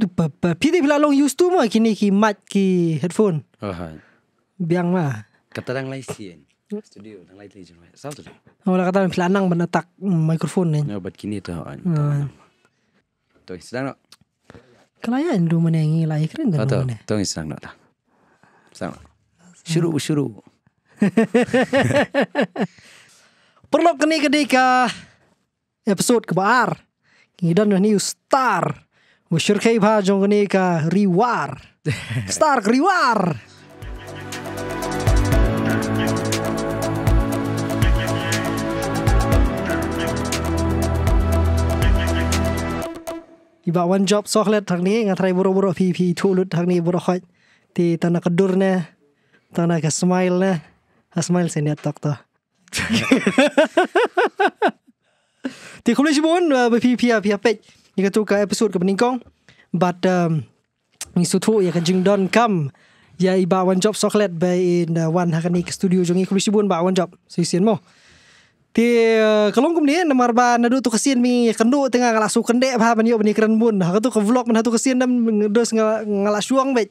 tu Pilih pula long use tu mah Kini ki mat ki headphone oh, ha. Biang lah Kata dang lain si kan? Studio dang lain lagi jenis tu dah Orang kata pelanang menetak mm, microphone ni No ya, but kini tu kan ha. Tu sedang nak Kelayan dua mana yang ingin keren dan dua mana Tu ah, sedang nak tak Sedang nak Syuruh syuruh Perlu kini kedika Episode kebar Kini dan ni star Star มุชร์เคย์บาจงกันีการีวาร์สตาร์กรีวาร์อี่บ่าวันจอบซอกเล็ดทางนี้งานไทยบุรุบุรพีพีทูลุดทางนี้บุรุคอยที่ตานนักดูร์เนตานนักสมิเนะสมิลเซนียตักต่อที่คุณลิชบุญไปพีพีอาพีอาเป็ด Ni kata ke episod ke peningkong. But um, ni sutu ya kan jing don kam ya iba wan job soklet by in uh, wan hakan ni ke studio jong ikhlas bun ba wan job. Si sian mo. Ti uh, kalong kum ni nomor ba nadu tu kesian mi kendu tengah ngalak su kendek ba ban yo ban ikren bun. Hak tu ke vlog man hatu kesian dan ngedos ngalak suang bet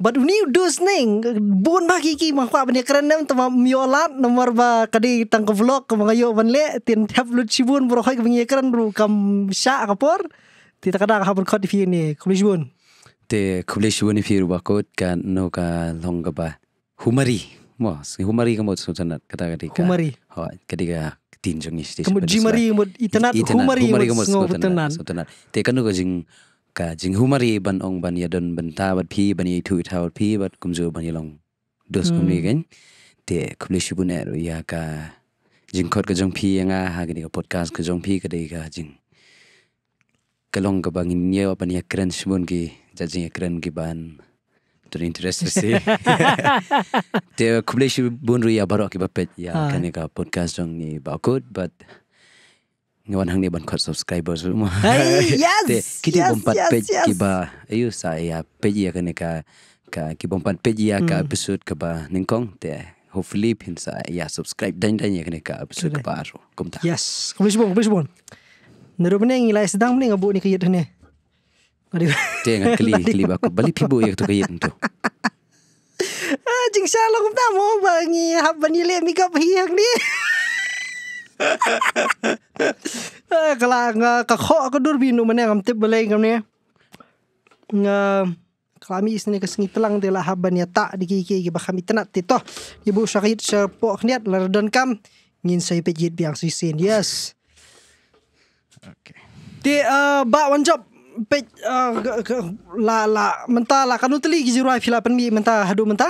but we need do sning bun ba ki ki ma kwa ba ni kran nam to ma nomor ba kadi tang ko vlog ko ngayo ban le tin tap lu chi bun bro ka ngi kran ru kam sha ka por ti ta kada ka bun khot fi ni kum chi bun te kum chi bun fi ru ba ko ka no ka long ba humari mo si humari ka mo so tan ka ta kadi ka humari ha kadi ka tin jong ni sti kum jimari mo itanat humari mo so tan so tan te ka no ka jing ka jing hu mari ban ong ban yadon ban ta bat phi ban yi thu i thaw phi bat kum zu ban yelong dos kum ni hmm. gen te khule shi bun er ya ka jing khot ka jong phi anga ya ha gi ka podcast ka jong phi ka dei ka jing ka long ka bang ni yo ban ya kren shi bun gi ja jing ya kren gi ban to the interest to see te khule shi bun ru ya barok ki ba pet ya ha. ka ne ka podcast jong ni ba good but ngawan hang ni ban khot subscriber semua. Hey, yes. Te, kita yes, bompat yes, page yes. kiba. Ayu saya ya, page ya kene ka ka kita bompat page ya ka hmm. episode ka ba ningkong te. Hopefully pin sa ya subscribe dan dan ya kene ka episode ka baru. Kum ta. Yes. Kum bisu bon, bisu bon. Nero bene ngi lai sedang bene ngabu ni kiyet ne. Ngadi. Te ngan kli kli ba ku bali pibu ya tu kiyet tu. Ah, jing sha lo kum ta mo ba ngi hab ban ni le mi ka ni. กลางกะเคาะก็ดูบินุมันเนี่ยมเต็บเลยกันเนี่ยงคลามีสเนี่ยก็สิงตลังเดลฮับบันยตะดิกิกิกิบขามิตนัติโตยบุชักยิชปอกเนียดลรดอนคำงินใส่ปจิตบียงซีเซน yes ตีเอ่อบ้าวันจบเปเอ่อลาลามันตาลากันุตลีกิจรวยฟิลาเป็นมีมันตาฮัดูมันตา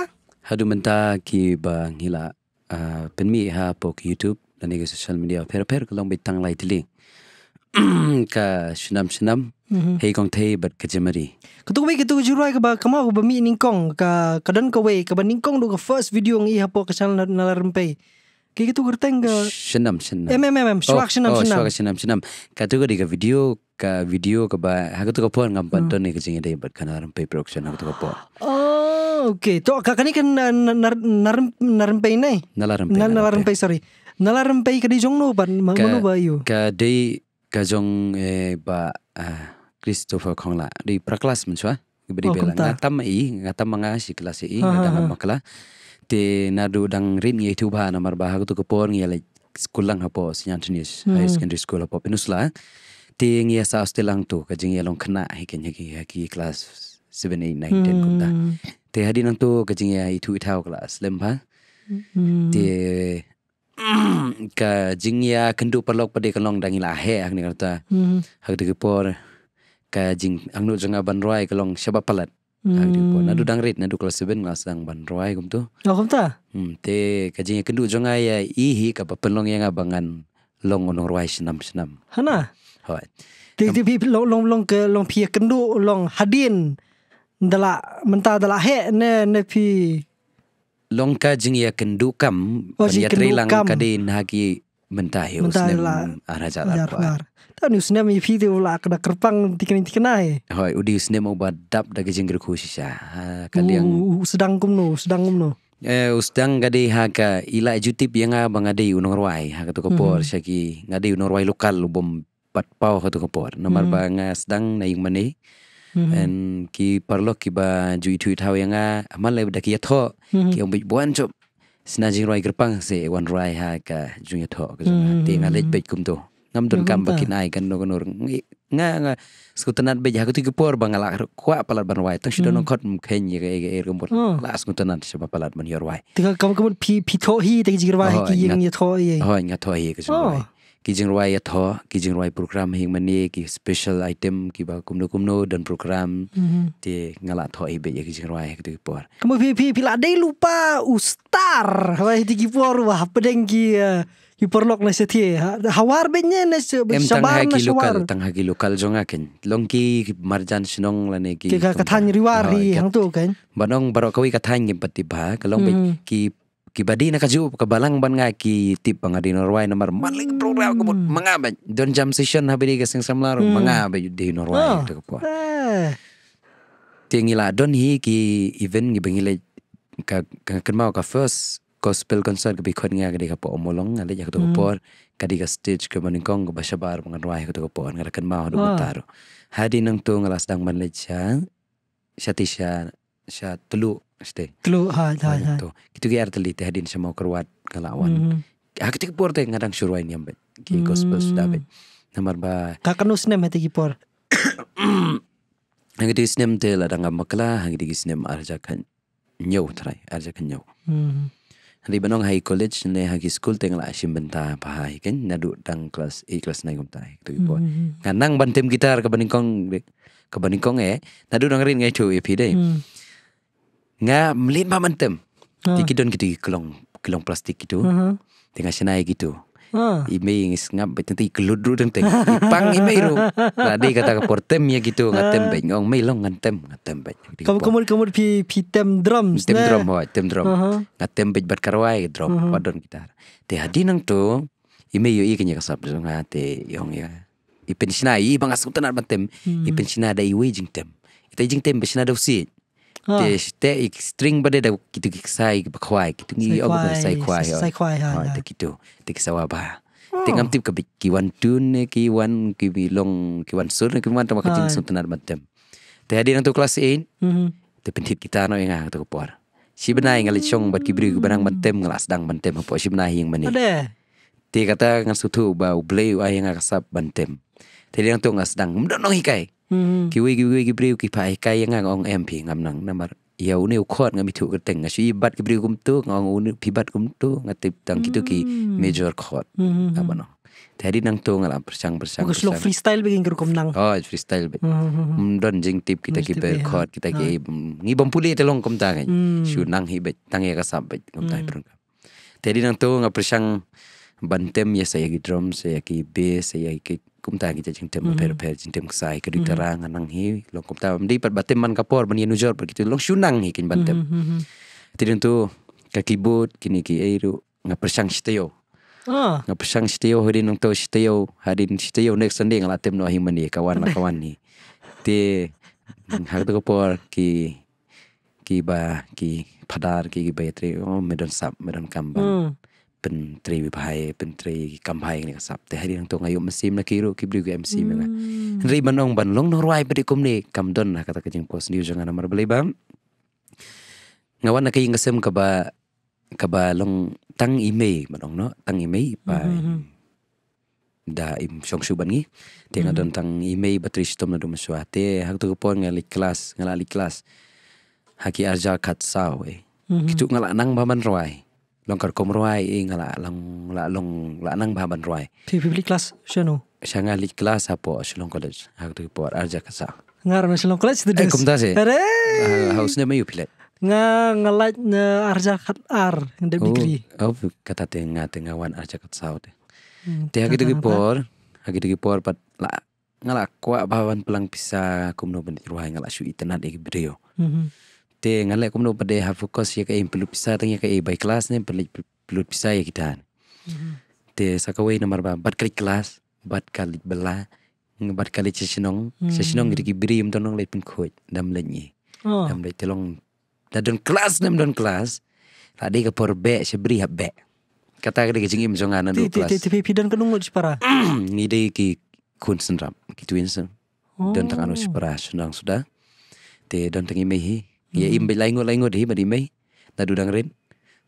ฮัดูมันตากีบังฮิลาเอ่อเป็นมีฮะปอก YouTube na nige social media per per ko long bit tang light li ka shinam shinam hey kong thei but ka jemari ko to ka to jurai ka ba kama ko ba mi ning kong ka ka dan ka we ka ba ning kong do ka first video ng i ha po ka channel na la rempe ki ki to ka teng ka shinam shinam mm mm shwak shinam shinam shwak shinam shinam ka to ka di ka video ka video ka ba ha ka to ka po ng ban to ni ka jing dei but ka na rempe production ha ka to ka po oh okay to ka ka ni ka na na na rempe nai na la rempe na la rempe sorry nalaram pay kadi jong no ban ma mo ba yo ka dei ka jong e ba ah, Christopher Kong la di praklas mun chwa gibri oh, bela na tam i nga tam nga si klas i ha, ha, ha. nga tam makla te na du dang rin ye tu ba na mar ba hagu tu ko por ngi lang hapo si Antonius hmm. high secondary school hapo pinusla te ngi sa ostelang tu ka jing yelong kna hi ken hi ki klas 7 8 9 10 kunta te hadi nang tu ka jing ya itu ithau klas lempa hmm. te ke jingya kendu perlok pada kelong dangi lah he ang ni kata hmm. hak dek por ke jing ang nu jenga banroi kelong sebab palat hak dek hmm. por nadu dangrit nadu kelas seven kelas dang banroi kum tu oh kum ta hmm, te ke jingya kendu jenga ya ihi ke apa pelong yang abangan long onong roi senam senam hana hoi te te pi long long long ke long pi kendu long hadin dala mentah dala he ne ne pi longka jing ya kendukam ya oh, trilang kadin hagi mentahi usnem lah. araja lapa ta ni usnem mi phi deu la kada kerpang tikin tikinai hoi udi usnem mau badap dagi jing ru khusi sa ha, kaliang uh, uh, sedang kum no sedang kum no eh usdang gadi haka ila jutip yang abang adi unorwai haka tu kapor mm. saki ngadi unorwai lokal bom pat pau haka tu kapor nomor mm. bangas dang na yung mani -hmm. and ki parlo ki ba jui tui tau yang a amal le bda ki yatho mm -hmm. ki ombi buan chop snaji roi gerpang se wan roi ha ka jui yatho ka jung ya mm -hmm. ti ngalej bej kum tu ngam dun kam ba kinai kan no kanur nga nga sku tenat bej ya ha ku ti ku por bangala kwa palat ban wai tang shidono mm-hmm. khot mkhen ye ge ge ergum bor oh. la sku tenat shaba palat ban yor wai ti ka kam kam pi pi tho hi te ji gerwa ki yeng yatho ye ya ho nga tho ye ka jung oh kijing ruai ya tho kijing ruai program hing mani ki special item ki ba kumno kumno dan program mm-hmm. ti ngala tho i be ya kijing ruai ke tu por kamu pi pi pi ladai lupa ustar ha di ki por wa pedeng ki eh, ki por lok na seti ha hawar be nye na se ba sabar na lokal tang ha ki lokal jong a ken long ki marjan sinong la ne ki ki ka thanyi ha. riwari hang tu ken banong baro kawi ka thanyi pati ba kalong be mm-hmm. ki kibadi na kaju kabalang ban nga ki tip ang adi norway na mar maling program ko mm. mga ba don jam session habi di kasing samlaro mm. mga ba di norway oh. ko eh. tingila don hi ki even ni bangile ka ka, ka, ka, ka first gospel concert ko bikon nga gadi ka po omolong ngali ya ko hmm. po kadi ka stage ko man kong ko basabar mga norway ko ko po nga kan mao do oh. taro hadi nang tu ngalas dang manlet siya siya ti siya siya tulu Ste. Telu ha ha ha. Mhm. ha tu. Kitu ge arteli teh din semua keruat kalawan. Mm. Ha kitu ge por teh ngadang suruai ni ambet. Ki mm. gospel sudah ambet. Nomor ba. Ka kanu snem teh ki por. Hang di snem teh ladang makla, hang di snem arjakan nyau trai, arjakan nyau. Mm. Hari benong hai college ne hagi school teh lah ngala asim benta pa hai kan nadu dang kelas e kelas naik umtai. Tu ki por. Mm. Kanang bantem gitar ke baningkong ke baningkong e, eh? nadu dangerin ngai tu e pide. Mm. Nga melibat mantem. Ha. Di kidon gitu kelong kelong plastik gitu. Uh-huh. Tengah senai gitu. Ha. Ime ingis ngap betenti keludru tenteng. Ipang ime iru. Tadi kata ke portem ya gitu. Ha. Ngatem bet. Ngong meilong ngantem. Ngatem bet. Kamu kemur kemur pi, pi tem drum. Tem drum. Ho, tem drum. Uh-huh. Ngatem bet bat karawai drum. Uh-huh. Padon gitar. Te hadi nang tu. Ime yu ikinya kasap. Ngate yong ya. Ipen sinai. Ipang asuk tenar bantem. Hmm. Ipen sinai ada iwe jing tem. Ita jing tem besinai da usit ha. Det er ikke det jeg streng på det Det er ikke det jeg sier på kvei Det er ikke det jeg sier kvei Det er ikke det Det er ikke det Tengam tip kebi kiwan tun ne kiwan kiwi long kiwan sur ne kiwan tama kacing sun tenar matem. Teh hadir nanti kelas ein. Teh mm-hmm. pendit kita no ingat ah, tu kepuar. Si benai ngalih cong bat kibri kebenang matem ngelas dang matem apa si benai yang mana. Ada. Teh kata ngan sutu bau blay ayang ah, ngasap matem. Teh hadir nanti ngas dang mudah nong hikai. คิวคิวคิบริวกิไผ่ไกยังงังองแอมพีงำนังนำมาเยาวเนี่ยคอดงมิถูกระแต่งชีบัตกิบริวกุมตัวงองอุนพิบัตกุมตัวงติดตังกิตุกีเมเจอร์คอดอะบ้านอ mm-hmm. Tadi mm. mm-hmm. nang tu ngalam persang persang. Kau slow freestyle begini kerja kom nang. Oh freestyle begini. Mendon mm-hmm. mm, jing tip kita kita ha. record kita kita mm, ni bumpuli itu long kom tangan. Shu nang hebat tangan e kasam begini kom tangan perungkap. Tadi nang tu ngalam persang bantem ya saya gitu drum saya ki bass saya ki kum ta gitu jeng tem per per jeng tem sai ke diterang mhm. anang hi long kum ta di per bantem man kapor ban yenu jor begitu long sunang hi kin bantem tidak mhm, mhm, tu ke keyboard kini ki airu nga persang stereo ah. nga persang stereo hari nong to stereo hari stereo next sunday ngala tem no himan ni kawan kawan ni te hmm, hak tu kapor ki ki ba ki padar ki ki bayatri oh medan sap medan kambang hmm. ป็นตรีวิภัยเป็นตรีกำภัยนี่ก็สับแต่ให้ดีตรงอายุมันซีมนะคิรุคิบริกเอ็มซีมังรีบันองบันลงนรวายปฏิคมนี่กำดนนะกระตุ้นโพสต์นิวจังอันมารเบลีบังงาวันนักยิงกระซึมกับบะกับบะลงตั้งอีเมย์บันองเนาะตั้งอีเมย์ไปดาอิมชงชูบันงี้ที่งาดนตั้งอีเมย์บัตริชตมนดุมสวาเตหักตุกปอนงาลิคลาสงาลิคลาสฮักยิอาจาคัดซาวเอคิดุงาลนังบะมันรวายลองกัดคมรวยอิงละลองละลงละนั่งบาบันรวยพี่พิลิคลาสชโนชางาลิคลาสฮะปอชลองคอลเลจฮักดูปออาร์จักษะงารมชลองคอลเลจตุดิสเอ็คุมตาสิเร่ฮาวสเนมยูพิเลงางาลัดเนอาร์จักษะอาร์งเดบิกรีโอ้โอ้กะตาเตงาเตงาวันอาร์จักษะอุเตเตฮักดูปอฮักดูปอปัดละงาละกว่าบาบันพลังพิซาคุมโนบันรวยงาละชูอิตนาดิกบริโอ te ngale ko no pade ha fokus ye ya kai eh, pelu pisa tang ye kai eh, bai kelas ni pelu pelu pisa ye ya kita mm -hmm. te sakawai nomor ba bat kali kelas bat kali bela ng bat kali sesinong mm. sesinong ri kibri um tonong le pin khoj dam le ni oh. dam le telong da don kelas nam don kelas fa de ke por be se bri hab be kata ke de jing im jong anan do kelas te te pi don kanung ngot para ni de ki kun sendram ki twin sen don tang oh. anu para senang sudah te don tang imehi Ya im bei lengot lengot hi mari mai. Da du dang rim.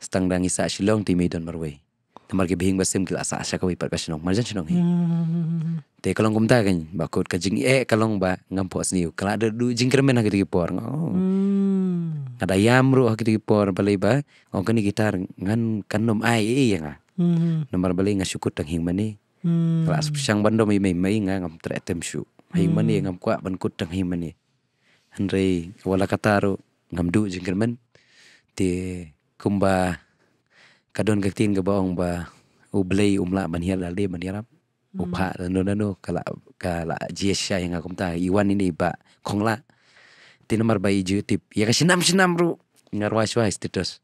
Stang dang isa shilong ti mai don marwe. Da mar ge bhing ba sim kila sa asha ko ipar kashno. Mar jan shilong hi. Hmm. Te kalong gum ta gen ba kod ka jing e kalong ba ngam po asniu. Kala da du jing kremen ha gitu por. Kada hmm. yam ru ha gitu por balai ba. Ngong kani gitar ngan kanom ai e yang a. Nomar balai nga hmm. syukut dang hing mani. Kala asap syang bandom i mai mai nga ngam tre tem syuk. Hing mani ngam kwa ban kut dang hing mani. Andrei wala kataru ngam du jingkir men ti kumba kadon gatin ke baong ba ublei umla manhir lali manhir ap upha hmm. nanu nanu kala kala jesha yang aku ta iwan ini ba kongla ti nomor bayi jutip ya ka sinam sinam ru ngarwa swa istitos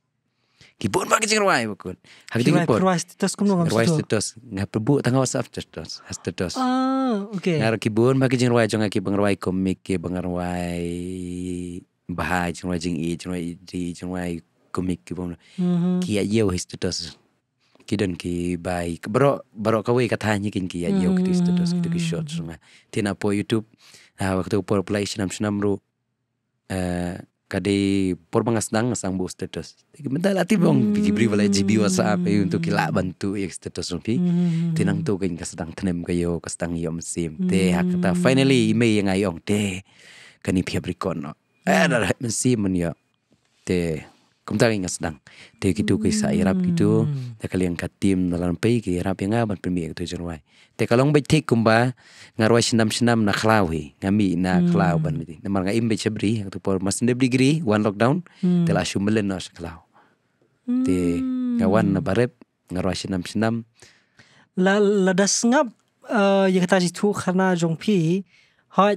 kibun ba ke jingrwa ai bukun hak ti kibun ngarwa istitos kum ngam ngarwa istitos nga prebu tanga wasaf istitos istitos ah okay ngar kibun ba ke jingrwa jong ngarwa kum mik ke bangarwa bahai chung rai jing i chung rai di chung rai komik mm-hmm. ki bom ki a ya yeu his status ki don ki bai bro bro ka wei ka tha ni kin ki a ya yeu ki status ki ki short chung mm-hmm. ti na po youtube ha waktu por play shinam shinam ru eh, ka di por mga sdang sang bo status ti ki mental lah, ati bong ki ki bri balai jibi wa sa ape untuk ki la bantu ek status rupi mm-hmm. ti nang tu kin ka sdang tnem ka yo ka sdang yom sim te hak ta finally i mei yang ayong te kani phebrikon no ada eh, hmm. mesti menyo te kum tang ingat sedang te gitu ke sa irap gitu te hmm. kali yang katim dalam pe ke irap yang ngaban pemi itu jerwai te kalong be tik kumba ngarwa sinam sinam na khlawi ngami na hmm. khlaw ban ni nemar ngai be cebri yang tu por masnde digri one lockdown te la shumelen na khlaw te ngawan na barep ngarwa sinam sinam la la das ngap eh uh, ya kata jitu khana jongpi hai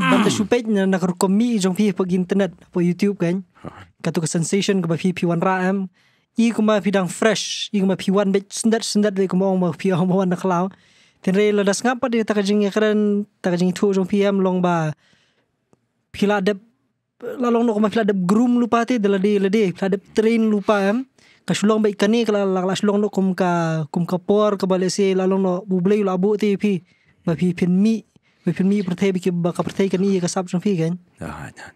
Ah. Baka shupet na nakarukom mi ijong fi po internet po YouTube kan. Ha. Katu ka sensation ka ba fi pi wan ra am. I ku ma fi dang fresh. I ku ma pi wan bet sendat sendat de ku ma ma fi ma wan naklaw. Tin re la das ngapa de ta ka jing ekren ya ta ka jing tu jong fi am long ba. Pi la de la long no ku ma pi la de groom lupa te de la de la de la de train lupa am. Ka shulong ba ikani ka la la shulong no kum ka kum ka por ka ba le se la long no bu blay la bu te fi ma fi pin mi ما في المية برتاي بك بقى برتاي كان إيه كسب شن فيه كان آه نعم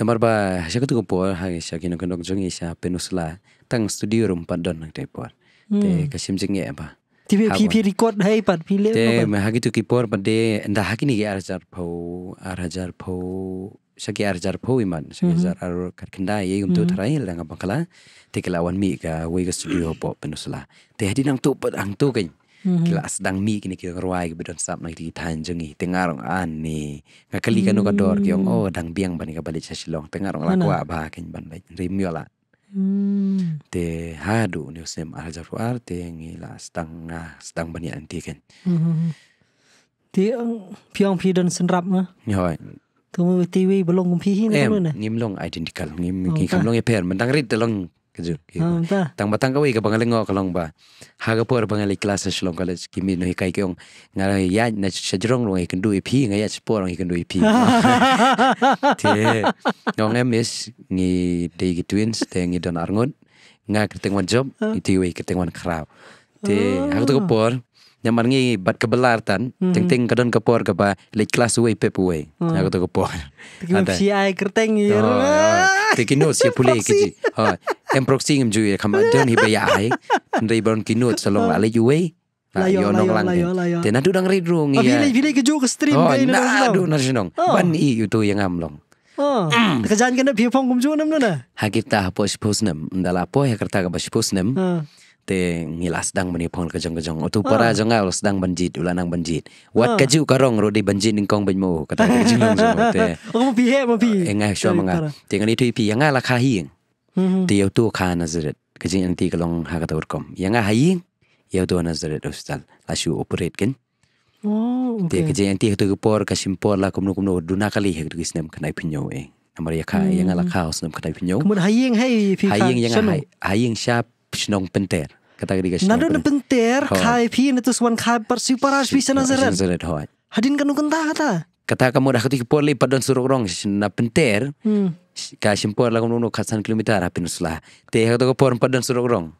نمبر با شو كنت كبر هاي شو كنا كنا جوني شا بنوسلا تان استوديو روم بدن نكتي بور تي كشيم جنيه با تي في في ريكورد هاي بات في ليه تي ما هاكي تو كبر بدي عند هاكي نيجي أرجار بو أرجار بو شو كي أرجار بو إيمان شو أرجار أر كركندا يي كم تو تراي لعنب بكلا تي كلا وان مي كا ويجا استوديو بو بنوسلا تي هدي نان تو بدن تو كين Mm-hmm. kila sedang mi kini kira ruai ke bidon sap nai di tanjung i tengar orang ani ngakali kanu kador kiong mm. oh dang biang bani kabalik sasilong tengar orang laku abah kini ban bai rimyo lah Hmm. Te hadu ni usem al jafu ar te ngi la stang stang bani anti ken. Mm-hmm. Te um, piang pi don senrap ma. Yoi. Tu mu TV belong kum pi hin ne. Ngim long identical ngim ki oh, kam long e per mentang rit te long kajur ki um, ta. tang batang kawai ka bangaleng ka long ba haga por bangali class sa lah shlong college kimi no hikai kyong nga ya na shajrong rong he can do ep nga ya por rong he can do ep te no nga miss ni de ki twins te ngi don argon nga kiteng wan job ah. iti we kiteng wan kraw te ah. haga to por yang marangi bat kebelar tan mm-hmm. ting ting kadon kepor ke ba le class way eh, pep way mm. Oh. aku tu kepor ada si ai kerteng ye ya. oh, tiki no si pule ke ji ha em proxy ngem ju ye eh, kham don hi ba ya ai eh. ndai bon kinu salong ale lah. ju way oh. Layo, lah, layo, layo, layo. Tena tu dang ridru ngi. Oh, bila bila ke ju ke stream oh, ba ina. Oh, na do Ban i itu yang amlong. Oh. Kejan kena pi pong kum ju nam na. Ha kita hapo sipus nam. Ndala po ya kerta ke sipus nam. Ha te ngilas dang meni pong ke oh, ah. jong jong tu para jong ngal sedang banjit ulah nang banjit wat ah. keju karong rodi banjit ning kong ben mo kata keju jong jong te o mo pihe mo pi eng ai shua manga te ngali tu pi yang ala kha hing te yo tu kha nazret keju anti ke long ha kata urkom yang ha hing yo tu nazret ustal la shu operate kin oh, te keju anti tu ke por ka simpor la kum nu kum nu duna kali he ke sinem kana pinyo e eh. Amariaka yang ala kaos nam kadai pinyo. Kemudian hayeng hay pi. Hayeng yang hay. Hayeng syap Pishnong Penter. Kata kata kata. Nado na Penter, kai pi na tu suan kai par si para si pisa nazaran. Hadin kanu kenta kata. Kata kamu dah ketik poli padon suruh rong na Penter. Kai hmm. simpor lagu nunu kasan kilometer api nusulah. Teh kata kau poli padon suruh rong.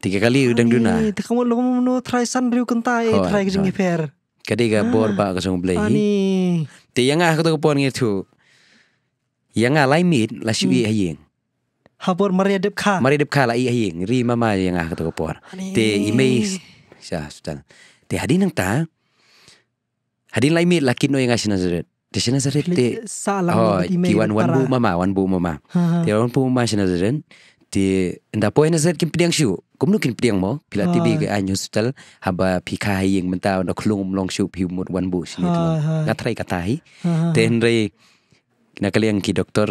Tiga kali udang duna. Tiga kamu lagu nunu try san riu kenta, eh, try kringi per. Kadega bor ah, ba kasung blehi. Ani. Tiga ngah kata kau poli itu. Yang ngah lain mit lah siwi hmm. ayeng. Habor Maria Debka. Maria Debka lah iya hing. Ri mama yang ah kata kapor. Te imei. Sya sudah. Te hadin ta. Hadin lai mit lakino yang asin ah, azret. Te sin azret te. Salam oh, di imei. Tiwan wan bu mama ha, ha. wan bu mama. Te wan bu mama sin azret. Te enda poe nazret kim pediang syu. Kum nukin pediang mo. Pila ha. ti bi ke anyo sudah. Haba pika hing menta nak klung long syu pi umur wan bu sin itu. Ngatrai katahi. Te hendrai. Nakal yang ki doktor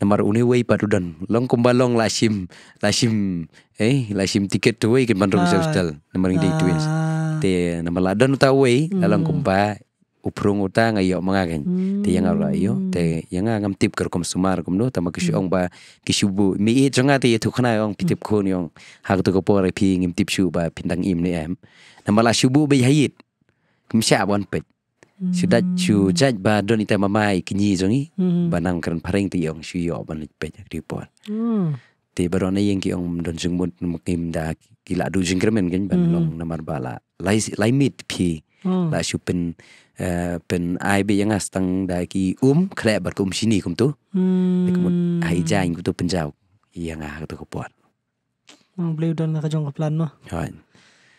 namar une wei padudan long kumbalong lashim lashim eh lashim tiket tu wei kan bandung ah. sel namar ngdi tu ah. te namar ladan ta wei mm. lalong kumba hmm. uprung uta ngayo mangagen kan. mm. te yang ala yo hmm. te yang ngam tip ker kum sumar kum no tama kishu mm. ong ba kishu bu mi e jonga ah te tu khana ong pitip hmm. khon yong hak tu ko por pi ngim tip shu ba pindang im ni em namar la shu bu be hayit kum sha bon pet sudah hmm. chu jaj ba don ita mamai kini zongi hmm. ba nam kan pareng ti yong shu yo ban pe nyak di pon hmm. ti baro na yeng ki ong don jung mut mukim da ki la du jing kremen gen ban long namar bala lai lai mit pi la shu pen eh, pen ai be yang astang da ki um kre ba kum um sini kum tu kum ai jaing kum tu pen jau yang ah tu ko pon mong bleu don na ka jong ka plan no ha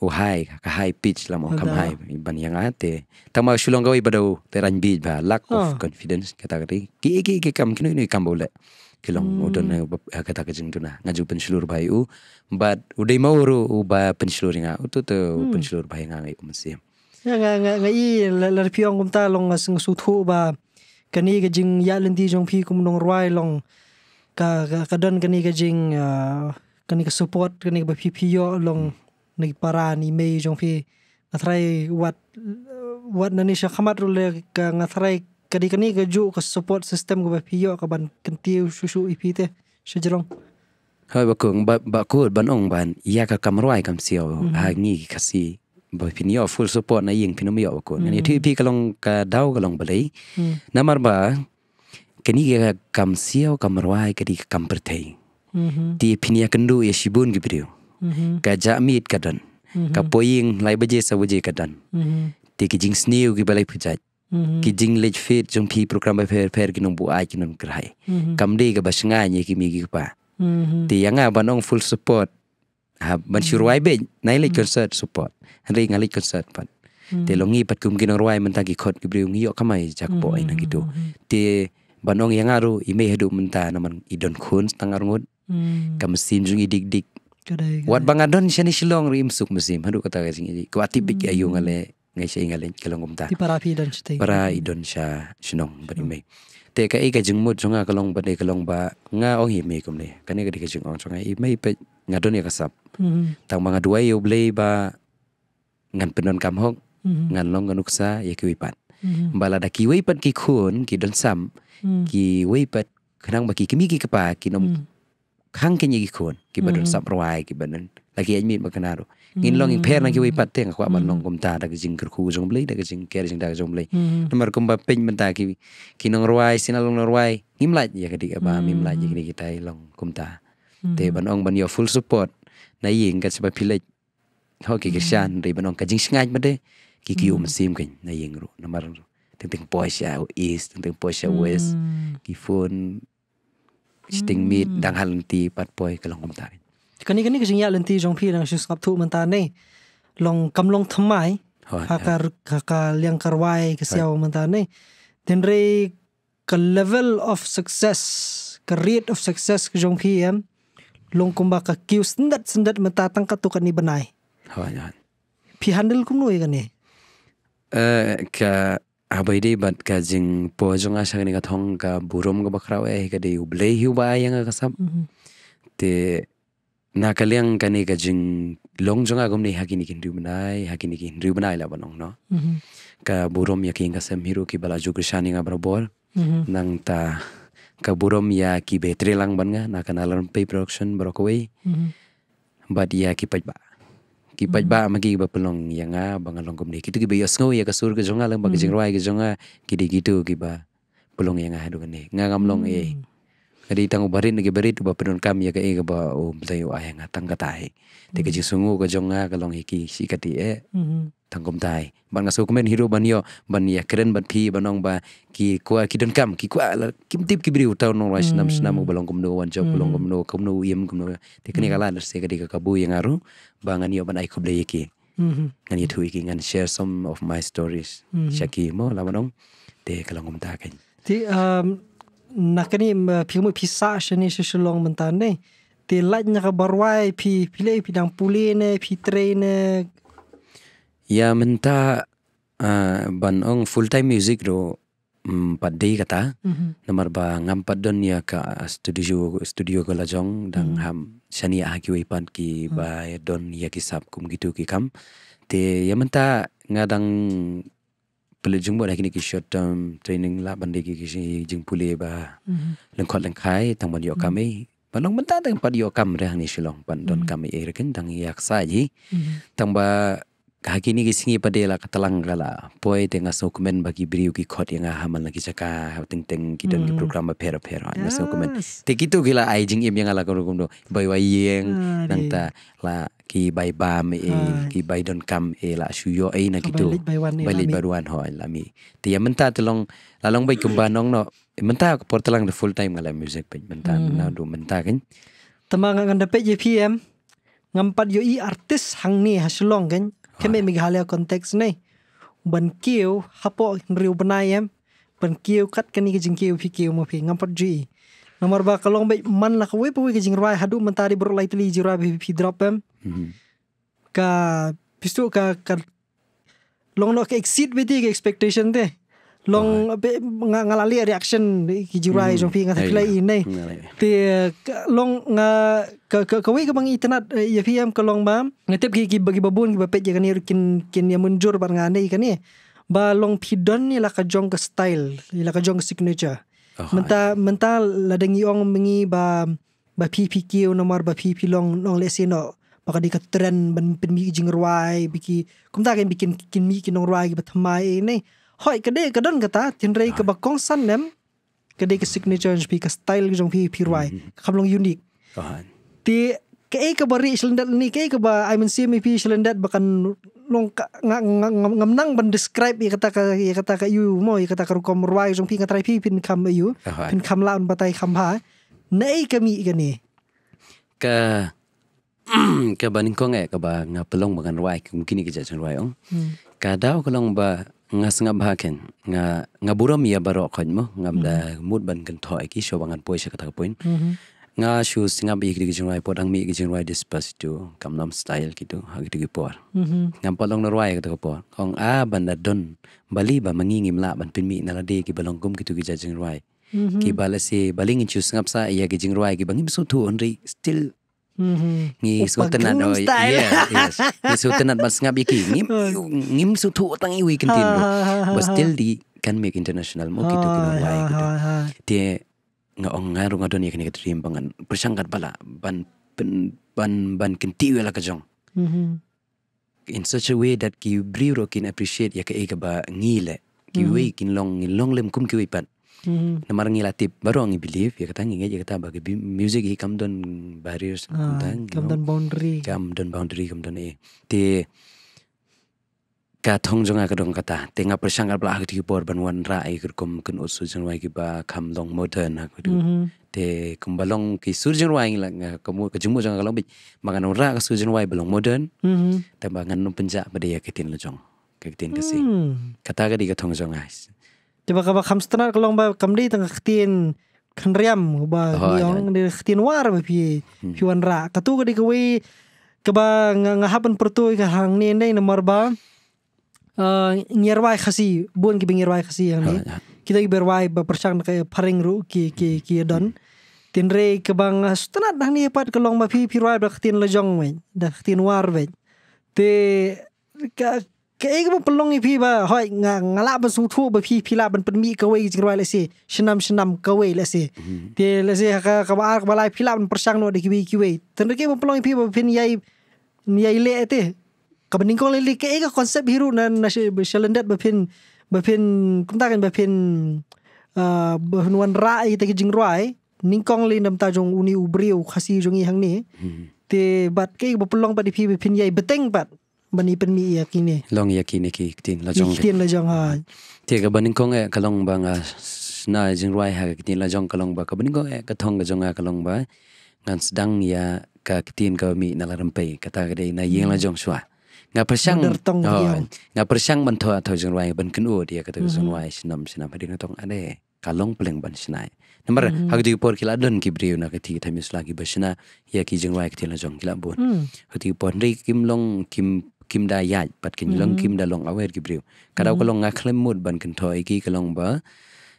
o high, high pitch lah mau kam high, iban yang ate. Tama sulong gawi pada teran bid ba lack of ah. confidence kata kiri. Ki ki ki kam kini ni kam boleh. Kilong hmm. udah eh, na eh, kata kajing tu na ngaju penselur bayi u, but udah mau uru uba penselur inga utu tu hmm. penselur bayi nga ya, ngai umsi. Nga nga nga i lar piang kum ta long ngas ngasutu ba kani kajing ya lenti jong pi kum nong ruai long ka ka kadon kani kajing kani ka ah, support kani ka pi pi yo long. นปารานีเมยจงพี่งาไทรวัดวัดนันิชขมัดรุเลกงาไทรกดีกันนี้ก็จุก็สปอร์ตสิสเต็มกับพี่ยอกับบันกันตีวชูชูอีพีเตชจรงเฮ้ยบักงบบักูดบันองบันยากกับรวยกับเสียวหางี้คสีบพี่ยอฟูลสปอร์ตในยิงพี่น้องยอบักูดอันนี้ที่พี่กำลังกะเดากำลังบลีน้ำมันบ่ากันนี้ก็กำเสียวกำรวยกันดีกำเปรตเองที่พี่นี้กันดูเอชิบุนกิบเรียว mm-hmm. ka jamit kadan mm-hmm. ka poying lai baje sa baje kadan mm-hmm. ti ki jing sneu ki balai pujat mm-hmm. ki jing lej fit jong phi program ba fer fer ki nong bu ai ki nong krai mm-hmm. kam de ga bashnga ni ki mi gi pa mm-hmm. ti yanga banong full support ha ban shur wai be nai lej mm-hmm. concert support han ri ngali concert pan ti mm-hmm. longi pat kum ki nong wai man ta ki khot ki bri ngi yo kamai jak bo ai mm-hmm. nang ki do ti banong yanga ru i me hedu man ta na man i don khun tangar ngut mm-hmm. kam sim jung i dik dik Kadai, kadai. Wat bangadon siya ni silong ri imsuk musim. Hadu kata kasi ngi. Kwa tipik hmm. ayo ngale ngai siya ingale kalong kumta. Ti para pi don siya. Para i don siya sinong bari mai. Te ka ika jeng mut songa kalong bade kalong ba nga ohi mi kum ni. Kani ka dika jeng oh, ong songa i mai pe ngadon ya kasap. Mm -hmm. Tang manga dua yo blei ba ngan penon kam hok. Mm -hmm. Ngan long nganuksa ya kiwi pat. Mm -hmm. Bala da kiwi pat ki khun ki don sam. Mm -hmm. Ki wi pat kenang ba ki kemi ki kepa ki nom mm -hmm. ခန်းကင်ကြီးခွန်ကိဘဒွန်ဆပ်ရဝိုင်ကိဘနန်လကိအမီမကနာရငင်းလောင်းင်းဖဲနကိဝိပတ်တဲ့ငါကွာမနုံကုံတာတကဂျင်ကခုဇုံဘလိတကဂျင်ကဲဂျင်တာဇုံဘလိနမရကုံဘပင်းမတာကိကိနငရဝိုင်စင်လောင်းရဝိုင်ငိမလိုက်ရကတိအဘာမိမလိုက်ရကတိတိုင်လောင်းကုံတာတေဘနုံဘန်ယောဖူလ်ဆပ်ပတ်နိုင်ရင်ကစပဖိလိတ်ဟောကိကရှာန်ရေဘနုံကဂျင်စငိုင်းမတဲ့ကိကယုံစင်ကင်နိုင်ရင်ရနမရတင်တင်ပေါ်ရှာအိုအစ်တင်တင်ပေါ်ရှာဝက်ကိဖုန်းสติงมีดังฮัลันตีปัดปอยกับลองกมตาิก็นี่ก็นี่ก็สิ่งยากลันตีจงพี่ลังชุนสกับทุกมันตาเน่ลองกำลังทำไมฮะการฮักการเลี้ยงการวายกัเสียวมันตาเนี่ยถึงเรียกเลเวลอ of success กับ r a t อ of success กจงพี่เอ็มลองกุมบักกับคิวสันดัตสันดัตมันตาตั้งกับตุกันนี่บันไดฮฮพี่ฮันเดิลคุมหน่วยกันเนี่ยเออแค่ abaidi bat kajing pojong asa ni ka thong ka burom ga bakrawe he ka eh, de uble hi ba eh yang ka sab mm-hmm. te na kaliang ka ni kajing long jong agum ni hakini kin ru banai hakini kin ru banai la banong no mm-hmm. ka burom ya king ka sam hiru ki bala ju krishani ga barbor mm-hmm. nang ta ka burom ya ki betre lang ban nga na kanalan pay production barokwe but ya ki pa ba ki pa ba ma mm-hmm. ki ba pelong yang a bang long kom ni ki tu ki ba yo sngo ya ka sur ke jonga lang ba ki jing ki jonga ki di ki tu ki ba pelong yang a ah, du ni nga ngam long e eh. mm. Kadi tangu barin lagi barit tu bapenon kami ya kei kaba oh tayo ayah ngatang katai. Tiga jis hmm. sungguh kajonga ah, kalong hiki si kati e eh. hmm. tangkom tai. Ban ngasuh kemen hiru ban yo ban ya keren ban pi ban ba ki kuah ki don kam ki kuah la kim tip ki beriu tau nong rasi lah, nam sinam ku hmm. balong kumno wan jok balong kumno kumno uyem kumno. Tiga ni kalan dar sega di kakabu yang aru bangan yo ban aiku beli hiki. Ngan yitu hiki ngan share some of my stories. Shaki mo lawanong te kalong kum ta kain. Ti um, นักนี่มาพิมพิซซ่าชนิดชิลองมันตานเนี่ยเตลัดนักบารวายพี่พี่เล่พี่ดังปุเลเนพี่เทรนเนยามันตาบันองฟูลไทม์มิวสิกรู้ปัดดีกตานั่นหมายว่างั้มปัดดอนยากับสตูดิโอสตูดิโอกลาจงดังฮัมชนิดอาคิวิปันกีบายดอนยากิสับคุมกิตุกิคัมเตยามันตางาดัง pale jung bor lah hakini ki short term training la bandi ki kisi jing pule ba mhm. leng khot leng khai tang bon yo kame mhm. eh. panong menta tang pad yo mhm. kam re hani shilong pan don kame e rekin tang yak sa ji tang ba kahaki ni kisingi pada la katalang gala poi tengah sokumen bagi beriu ki kot yang ahaman lagi caka ting ting kita ni hmm. program apa pera pera ni sokumen teki tu gila aijing im yang lah ala kau rukum do bayi yang ah, nanti la ki bayi bam e ah, ki bayi don kam e la suyo e nak itu balik baruan ho alami e tiya menta telong lalong bayi kumbanong no menta aku portalang the full time ngalai music pun menta hmm. nak do menta kan Temang angan dapat JPM ngempat yo i artis hang ni hasilong kan ha. kami mighalia ah. konteks nei ban kiu hapo riu benayem ban kiu kat kani kijing kiu fi kiu mo fi ngampot ji nomor ba kalong be man la kwe pu kijing rai hadu mentari bro lai tli jura bi fi drop em mhm. ka pistu ka ka long no ke exceed with the expectation teh long be ngalali reaction ki jurai jong hmm. pinga ta kilai ne te long nga ka ka ka wi ka bang internet ya fi am ka long bam ngetep ki ki bagi babun ki bapet ja kanir kin kin ya munjur bar nga ne kan ba long pidon ni la ka jong ka style ni la ka jong signature menta menta la dengi ong mengi ba ba ppq nomor ba pp long long lesino maka di ka trend ban pin mi jing rwai biki kumta ka bikin kin mi kin rwai ki ba thamai ne hoi kade kadon kata tin rei ke bakong san nem kade ke signature jpi ke style jong pi pi rai kam long unique kan ti ke ai e ke bari selendat ni ke e ke ba i mean see me pi selendat bakan long ngamnang ban describe i kata ke i kata ke you mo i kata ke rukom rai jong pi ka try pi pin kam you pin kam laun batai kam ha nei e kami ke ni ke ke baning kong e ke ba ngapelong bakan rai mungkin ke jajan rai ong hmm. kadau kelong ba nga sngab ha ken nga nga buram ya baro khoj mo ngam mm-hmm. da mut ban kan thoi ki so bangan poisa ka thak poin mm-hmm. nga shu singab ik dik jingrai po dang mi ik jingrai dispas tu kam nam style ki tu ha ki dik por mm-hmm. ngam palong norwai ka thak po ong a ban da don bali ba mangi ngim la ban pin mi na la de ki balong kum ki tu ki jingrai ki balasi balingin chu sngab sa ya ki jingrai ki bangim su thu onri still Mm-hmm. Ngi oh, sutu tenat no. Yeah, yes. Ngi sutu tenat bas ngap iki. Ngim ngim sutu tang iwi kentin. Ha, ha, ha, But still di kan make international mo kitu kinu wai gitu. Di nga ongar ngarung adon iki ngi trim pangan. Persangkat bala ban ban ban, ban kenti wala kajong. Mhm. In such a way that ki briro kin appreciate ya ke ega ba ngile. Ki mm-hmm. wi kin long ngi long lem kum ki wi pan. Mhm. Mm-hmm. Namarang ilatip Baru ang i-believe Ya kata Ya kata bagi music He come down barriers ah, tang, Come down boundary Come down boundary Come down eh Di Ka thong jong aga dong kata Di nga persyangkal pala Aga tiki bor ban wan ra Aga kira kum Kun usu jang wai Kiba kam long modern Aga kira Di kum balong Ki sur jang wai Nga kamu Kajungmu jang aga long bit Maka nung ra Aga sur jang wai Balong modern Tapi nga nung penjak Bada ya ketin lo jong Ketin kasi mm. Kata aga di ka thong jong aga Tiba kaba kam stanar kalong ba kam di tengah ketin kan riam ba yang oh, di ya, ya. ketin war ba pi hmm. pi wan ra katu ka di kawi kaba ngahapan pertu ka hang ni ndai na marba eh, ngirwai khasi buan ki ngirwai khasi yang ni oh, ya. kita berwai ba persang ka paring ru ki ki ki don hmm. tin re ka bang stanar dang ni pat kalong ba pi pi wai ba ketin lejong wen da ketin war wen te កេងបលងពីបាហើយងងឡាបសុធូបពីពីឡាបនពមីកវៃជាវៃលេសឆ្នាំឆ្នាំកវៃលេសទីលេសកកបាកបឡៃពីឡាបនប្រសាងនោះដូចវីគីវៃទិនកេងបលងពីបពីញៃញៃលេទេកបនិងកលលីកេងកនសេបហ៊ីរូណណេសលិនដេតបពីនបពីនគំតាកានបពីនអឺបនវនរ៉ៃទេគីជិងរ៉ៃនិងកងលីនដំតាជុងអ៊ូនីអ៊ូប្រីអ៊ូខាស៊ីជុងយីហងនេះទេបាត់កេងបពលងបពីពីញៃបតេងបាត់บันนี้เป็นมีเอียกินเี่ลองเอียกินี่กี่จริงเราจองจริงเราจงห่เท่ากับบันนี้คงเอะกลองบางอ่ะนาจึงรวยหากจริงเราจงกลองบางกับบันนี้คงเอะกระทงกับจงห่ะกลองบางงั้นสุดังยกับจริงกับมีนั่งรำไปกับตากระได้นายยังเราจองชัวงาป่ะชังงาป่ะชังบันทอทอยจึงรวยบันขึ้นอวดเดียกับตัวจึงรวไรฉน้ำฉน้ำพอดีนั่าต้องอะไรกลองเปล่งบันฉนัยนั่นหมายหากที่พอคิดละดนกิบริวนะกที่ทำมิสลากิบัชนะยากิจึงไรกับที่เราจงคิละบุญหากที่พอนรีกิมลงกิมคิมได้ยากปัดกินลงคิมได้ลงเอาไว้กี่เรียวกระดราก็ลงอากเลมมุดบันกันทอยกี่ก็ลงบ่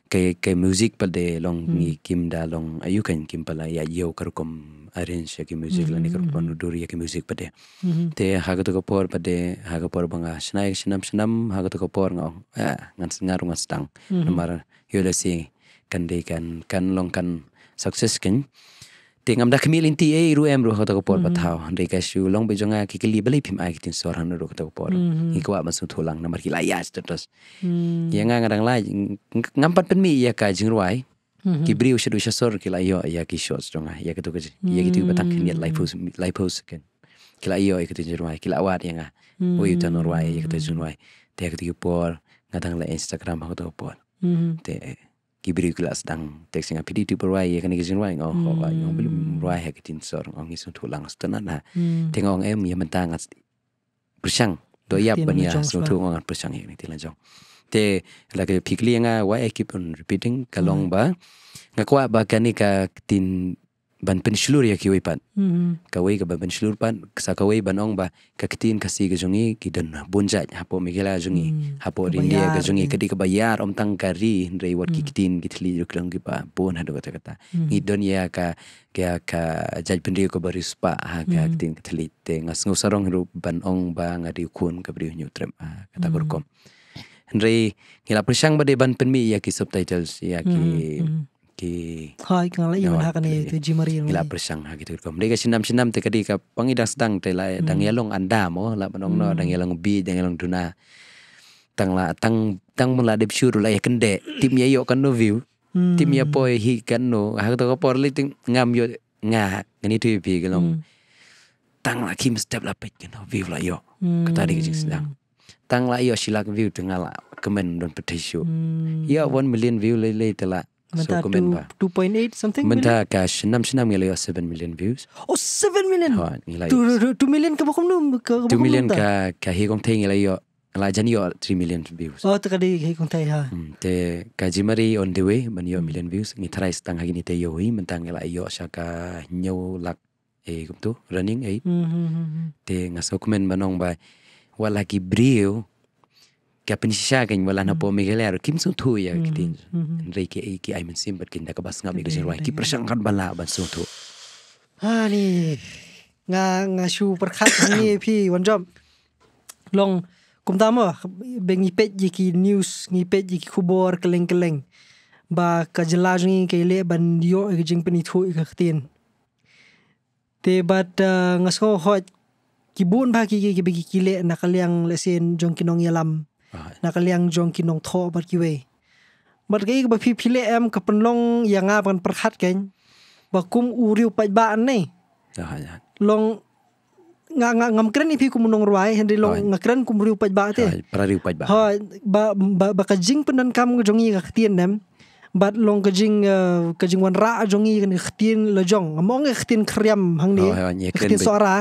เกย์เกย์มิวสิกประเดี๋ยลงงี้คิมได้ลงอายุกันคิมปลายาเยี่ยวครุกมอารินช์กีมิวสิกแล้วนี่ครุกมันดูรีกิมิวสิกประเดี๋ยเทหากตุกปอร์ประเดี๋ยหากปอร์บังอาชนายชนำชนำหากตุกปอร์งอ่ะงั้นงารุงั้นสตังนั่นมาร์ยูเลยสิกันดีกันกันลงกัน success กัน Tengam dah kemil inti eh iru em ruh kata kepor patau. Mhm. Dari kasu long bejonga eh, kiki li beli pim ai eh, kitin suara nuru kata kepor. Mhm. Iku wak masuk tulang nomor kila ya terus. Hmm. Ya ngang ngang lai ngampat penmi ya kai jeng ruai. Mhm. Kibri usah usah sor kila iyo ya kisho sejonga ya eh, ketuk kaji. Ya ketuk batang kenyat lifeus hmm. lifeus kan. Kila iyo ya ketuk jeng ruai kila awat ya ngah. Oh yuta nuruai ya ketuk jeng ruai. Dia ketuk kepor ngatang lai Instagram aku kata kepor. Teh hmm. กี่บริกลาสดังเด็กสิงห์พิธีที่บริวายกันในกิจวัตรงอ๋อเขาว่ายังไม่บริวายกันทินสอนองค์นี้สุนทรหลังสตนันนะทีององค์เอ็มยามันต่างกันประช่างตัวยับปัญญาสุนทรองค์ประช่างเองในที่ละจงแต่แล้วก็พิกเลี้ยงอ่ะว่าเอ็กซ์คิปอันรีพีติ้งกะลองบ้างงั้นก็ว่าบางการนี่ก็ทิน ban penshlur ya kiwi pan. Mm -hmm. Kawai ka ban penshlur pan, kasa kawai ban ong ba kaketin kasi ka jungi ki den bunjat hapo migela jungi, mm -hmm. hapo rindia ka jungi kadi ka bayar om tang kari rei wat kiketin mm -hmm. kitli ruk rong ki ba bon hado kata kata. Ni mm -hmm. ya ka ka ka jaj pendri ka baris pa ha ka mm -hmm. ketin kitli te ngas ngus sarong ru ban ong ba ngari kun ka bri nyutrem ha kata mm -hmm. kurkom. Rei ngila persyang ba de ban penmi ya ki subtitles ya ki mm -hmm ki hai kang lai yun ya, hakan ni tu jimari ni la persang ha gitu kom dega sinam sinam te kadi ka pangidang sedang te lai eh, hmm. dang yalong anda mo oh, la manong no hmm. dang yalong bi dang yalong duna tang la tang tang mula de syur lai kende tim ye hmm. yo kan no view tim ye poi hi kan no ha to ko por li ngam yo nga ngani tu bi ke long tang la kim step la pe kan view la yo kata dega sinam tang la yo silak view tengala kemen don petisu yo 1 million view le le te lai Mentah so, 2.8 something Mentah ke 6 senam ngilai 7 million views Oh 7 million Ha ngilai 2 million ke bakum 2 million ke Ke hei kong teh ngilai yo oh, Ngilai jani yo 3 million views Oh tekadi hei kong teh ha hmm, Te Kajimari on the way Ben yo hmm. million views Ngitarai setang hagi ni teh yo hui Mentah ngilai yo Syaka nyaw lak Eh kum tu Running eh hmm, Te ngasokumen banong ba Walaki brio Hmm ka pinisha ka in wala hmm. na po mi galero kim sung thu ya kitin rei ke ki ai men sim bet kin da ka bas ngam ikasin wai ki prashang kan bala ban sung thu ani ha, nga nga shu par khat ni phi won jom long kum ta mo be ngi pet ji ki news ngi pet ji ki khubor kleng kleng ba ka jala jing ke le ban yo jing pani thu ikhtin te bat eh, nga so hot ki bun ba ki ki ki ki le na kaliang lesin jong kinong yalam นักเลี้ยงจงกินนองทอบัดกี่เวบัดกี่กับพี่พิเลเอ็มกับปนลงอย่างงาบกันประคัดกันบักุมอูริวไปบ้านนี่ลงงางางำเกรนี่พี่กุมนองรวยเฮนรี่ลงงำเกรนกุมริวไปบ้านเต้ประริวไปบ้านเฮ้ยบะบะบะกระจิงปนันคำกับจงยี่กับเตียนเนมบัดลงกะจิงกะจิงวันระจงอีกันขตีนละจงมองขีนเครียมหังนี้ขตีนสอระ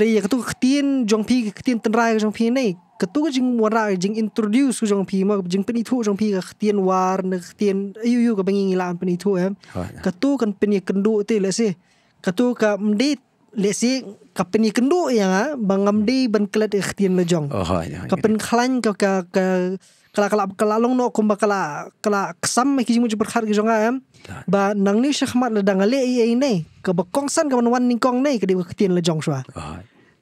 รีกะตุขีนจงพีขีนตันรายจงพีนี่กะตุกจิงวันระจิง introduce จงพีมากจิงเป็นอีทุจงพีกขีนวารนขีนอยูกัยูปกนบังองลานเป็นอีทุเอ็มกะตุกันเป็นัีกันดูติลยสิกะตุกบมดิดับเป็นยังกันดู e n d u ง a bangam di ban kelat i k h เล a จงกับเป็นคลั่งกับกับ kala kala kala long no kumba kala kala kesam meki jimu jipur khar gijong ayam ba nang ni syekh mat ledang ale ai ai e nei ke ba kong san ke ban wan ning kong nei ke di ketin lejong shwa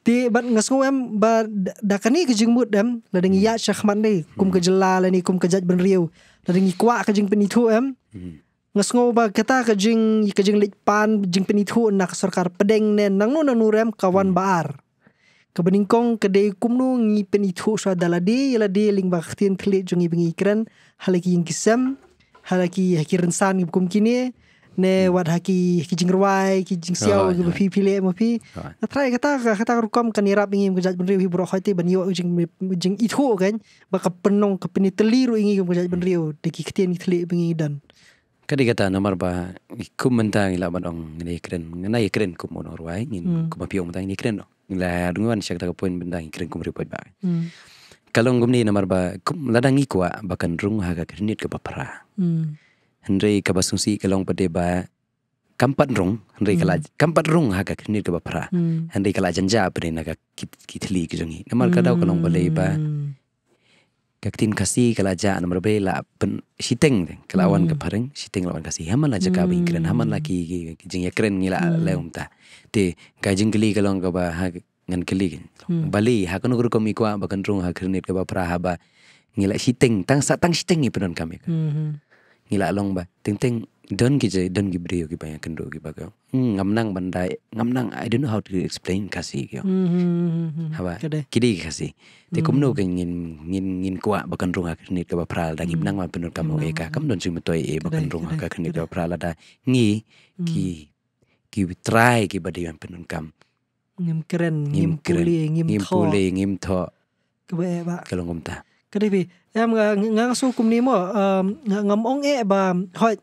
ti ban ngasngu em ba da kani ke jingmut em ledang ya hmm. syekh mat nei kum ke hmm. jela le ni kum ke jaj ban riu ledang i kwa ke jing pini thu em hmm. ngasngu ba kata ke jing i ke jing lik pan jing pini thu nak sarkar pedeng ne nang nu nu rem kawan baar kong kedai hukum nu pen itu so adalah di ialah di ling baktian telit jungi bengikran halaki yang kisam halaki hakiran san ibu kum kini ne hmm. wad haki kijing jingruai haki jingsiau oh, ibu pipi le mafi natrai kata kata rukam kanirap ingin kejat benri ibu rohati ban iwa jing jing itu kan baka penong kepeni teliru ingin kejat benri ibu oh, deki ketian telit Kadai kata nomor ba ikum mentang ilaban ong ngene kren ngene kren kumono ruai ngin hmm. kumapiong mentang ngene kren dong. Lah, hmm. ladang wan syak tak poin bendang kering kumri poin ba mm. kalau ngum ni namar ba ladang iku ba kan rung ha ka kernit ke ba para mm. hendrei ka basung si kalau pade ba kampat rung hendrei hmm. kala kampat rung ha ka kernit ke hmm. ba para mm. hendrei kala janja pre na ka kitli ki jungi namar ka dau kalau pade ba kak tin kasi kala ja namar ba la pen siteng kala wan ka pareng siteng lawan kasi hamal lah aja ka bingkren hamal lagi jing yakren ngila leum ta mm. Lah, te kajin keli kalau engkau ba ha ngan keli kan. Hmm. Bali ha kanu guru kami kuah ba kentrung ha kerenit ke ba praha ba ngila shiteng tang sa tang shiteng ni penon kami. Kan. Hmm. Ngila long ba ting ting don ki je don ki brio ki banyak kendo ki ba kau. Hmm, ngamnang bandai ngamnang I don't know how to explain kasih kau. Mm-hmm, hmm. Ha ba kidi kasih. Te kumno mm-hmm. ke ngin ngin ngin kuah ba kentrung ha kerenit ke ba praha dang ngamnang mm-hmm. ba penon kamu eka kam don chimetoi e eh, ba kentrung ha ka kerenit ba praha lah, da ngi mm. ki hmm give try give body yang penun kam ngim keren ngim kuli ngim tho ngim kuli ngim tho kebe ba kalong kum ta kada bi em eh, ngang su kum ni mo um, ngam ong e ba hoi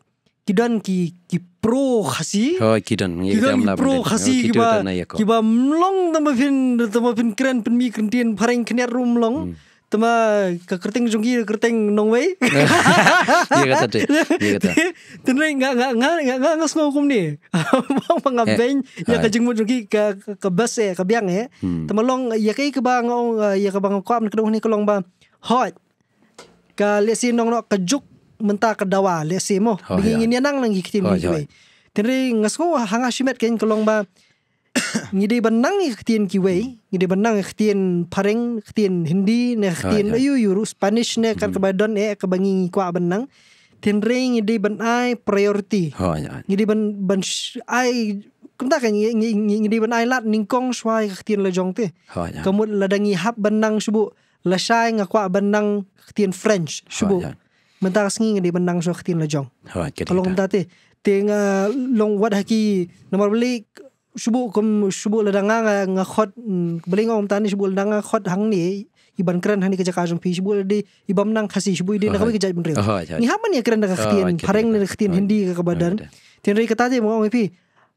kidan ki ki pro khasi hoi kidan ngi dam la pro khasi ki ba ki ba mlong tam pin tam pin keren pin mi kren tin pareng khnya rum long hmm. Tema ke kerting jungi ke kerting nong wei. Dia kata tu. Dia kata. Tenai enggak enggak enggak enggak enggak ngas hukum ni. Bang pengabain eh, ya ke jungmu jungi ke ke bus eh ke biang eh. Hmm. Tema long ya ke ke bang oh, eh, ya ke bang kuam ke dong ni ke long ba hot. Ke lesi nong nok kejuk mentah ke dawa lesi mo. Bingin ni nang lagi kitim ni. Tenai ngas ko hanga shimet ke long ba. ngide benang ikhtian kiwei ngide benang ikhtian pareng ikhtian hindi ne ikhtian ayu yuru spanish ne kan hmm. kebadon e kebangi ku benang tin ring ngide benai priority oh, ya, ya. ngide ben ben ai kumta kan ngide benai lat ningkong swai ikhtian lejong te oh, ya. kemud ladangi hap benang subu lasai ngaku benang ikhtian french subu oh, mentar sengi ngide benang so ikhtian lejong kalau kumta te Tengah eh, long what haki nomor beli shubu kum shubu ladanga eh, nga nga khot mm, bling om um tani shubu ladanga khot hang ni iban kran hani kaja kajung pi shubu di ibam nang khasi shubu di nakawi kaja bun rel ni ha man ya kran nga khtien pareng ni khtien hindi ka kabadan tin rei kata de mo om pi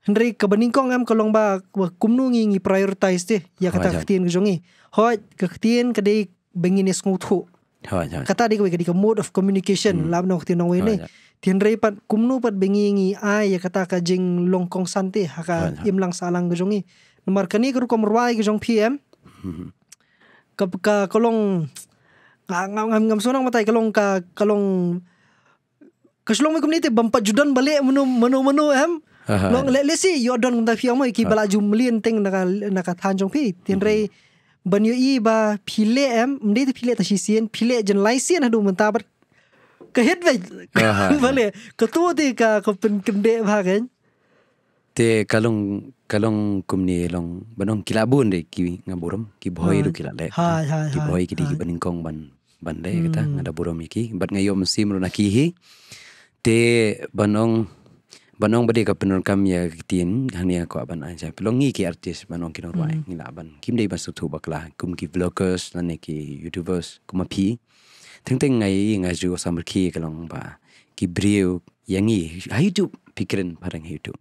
Hendri ke kong am kalong ba kumnu ngi prioritize te ya kata khtien ke jongi hoi ke khtien ke dei bengin es ngutu kata di kawai ke mode of communication hmm. lam nok tinong wei ne tin rei pat kum nu pat bengi ngi ai ya kata ka jing long kong santi ha ka im lang salang ge jongi nomor kani ke rukom ruai ge jong pm hmm. ka ka kolong ka ngam ngam ngam sonang matai kolong ka kolong ke shlong mi community bampa judan bale menu menu menu em ha, ha. long le le si yodon ngam ta fi amoi ki ha. bala jum lien ting na ka na ka tanjong pi tin rei hmm ban yu iba pile em mde te pile ta shi sien pile jen lai sien hadu lah menta bar ke het ve vale ke tu de ka ko pen kende ba gen kan? te kalong kalong kumni long banong kilabun de ki ngaburum ki boy ru kila le ha ha ki boy ki di ban kong ban ban de kita hmm. ngada burum iki bat ngayo mesti meruna kihi te banong Banong bade ka penor kam ya tin hani aku aban aja. Pelongi ki artis banong kino ruai mm. ngila aban. Kim dei basu tu bakla kum ki vloggers lan ki youtubers kum api. Teng teng ngai ngai ju samur ki kalong ba. Ki brio yangi ha youtube pikiran parang youtube.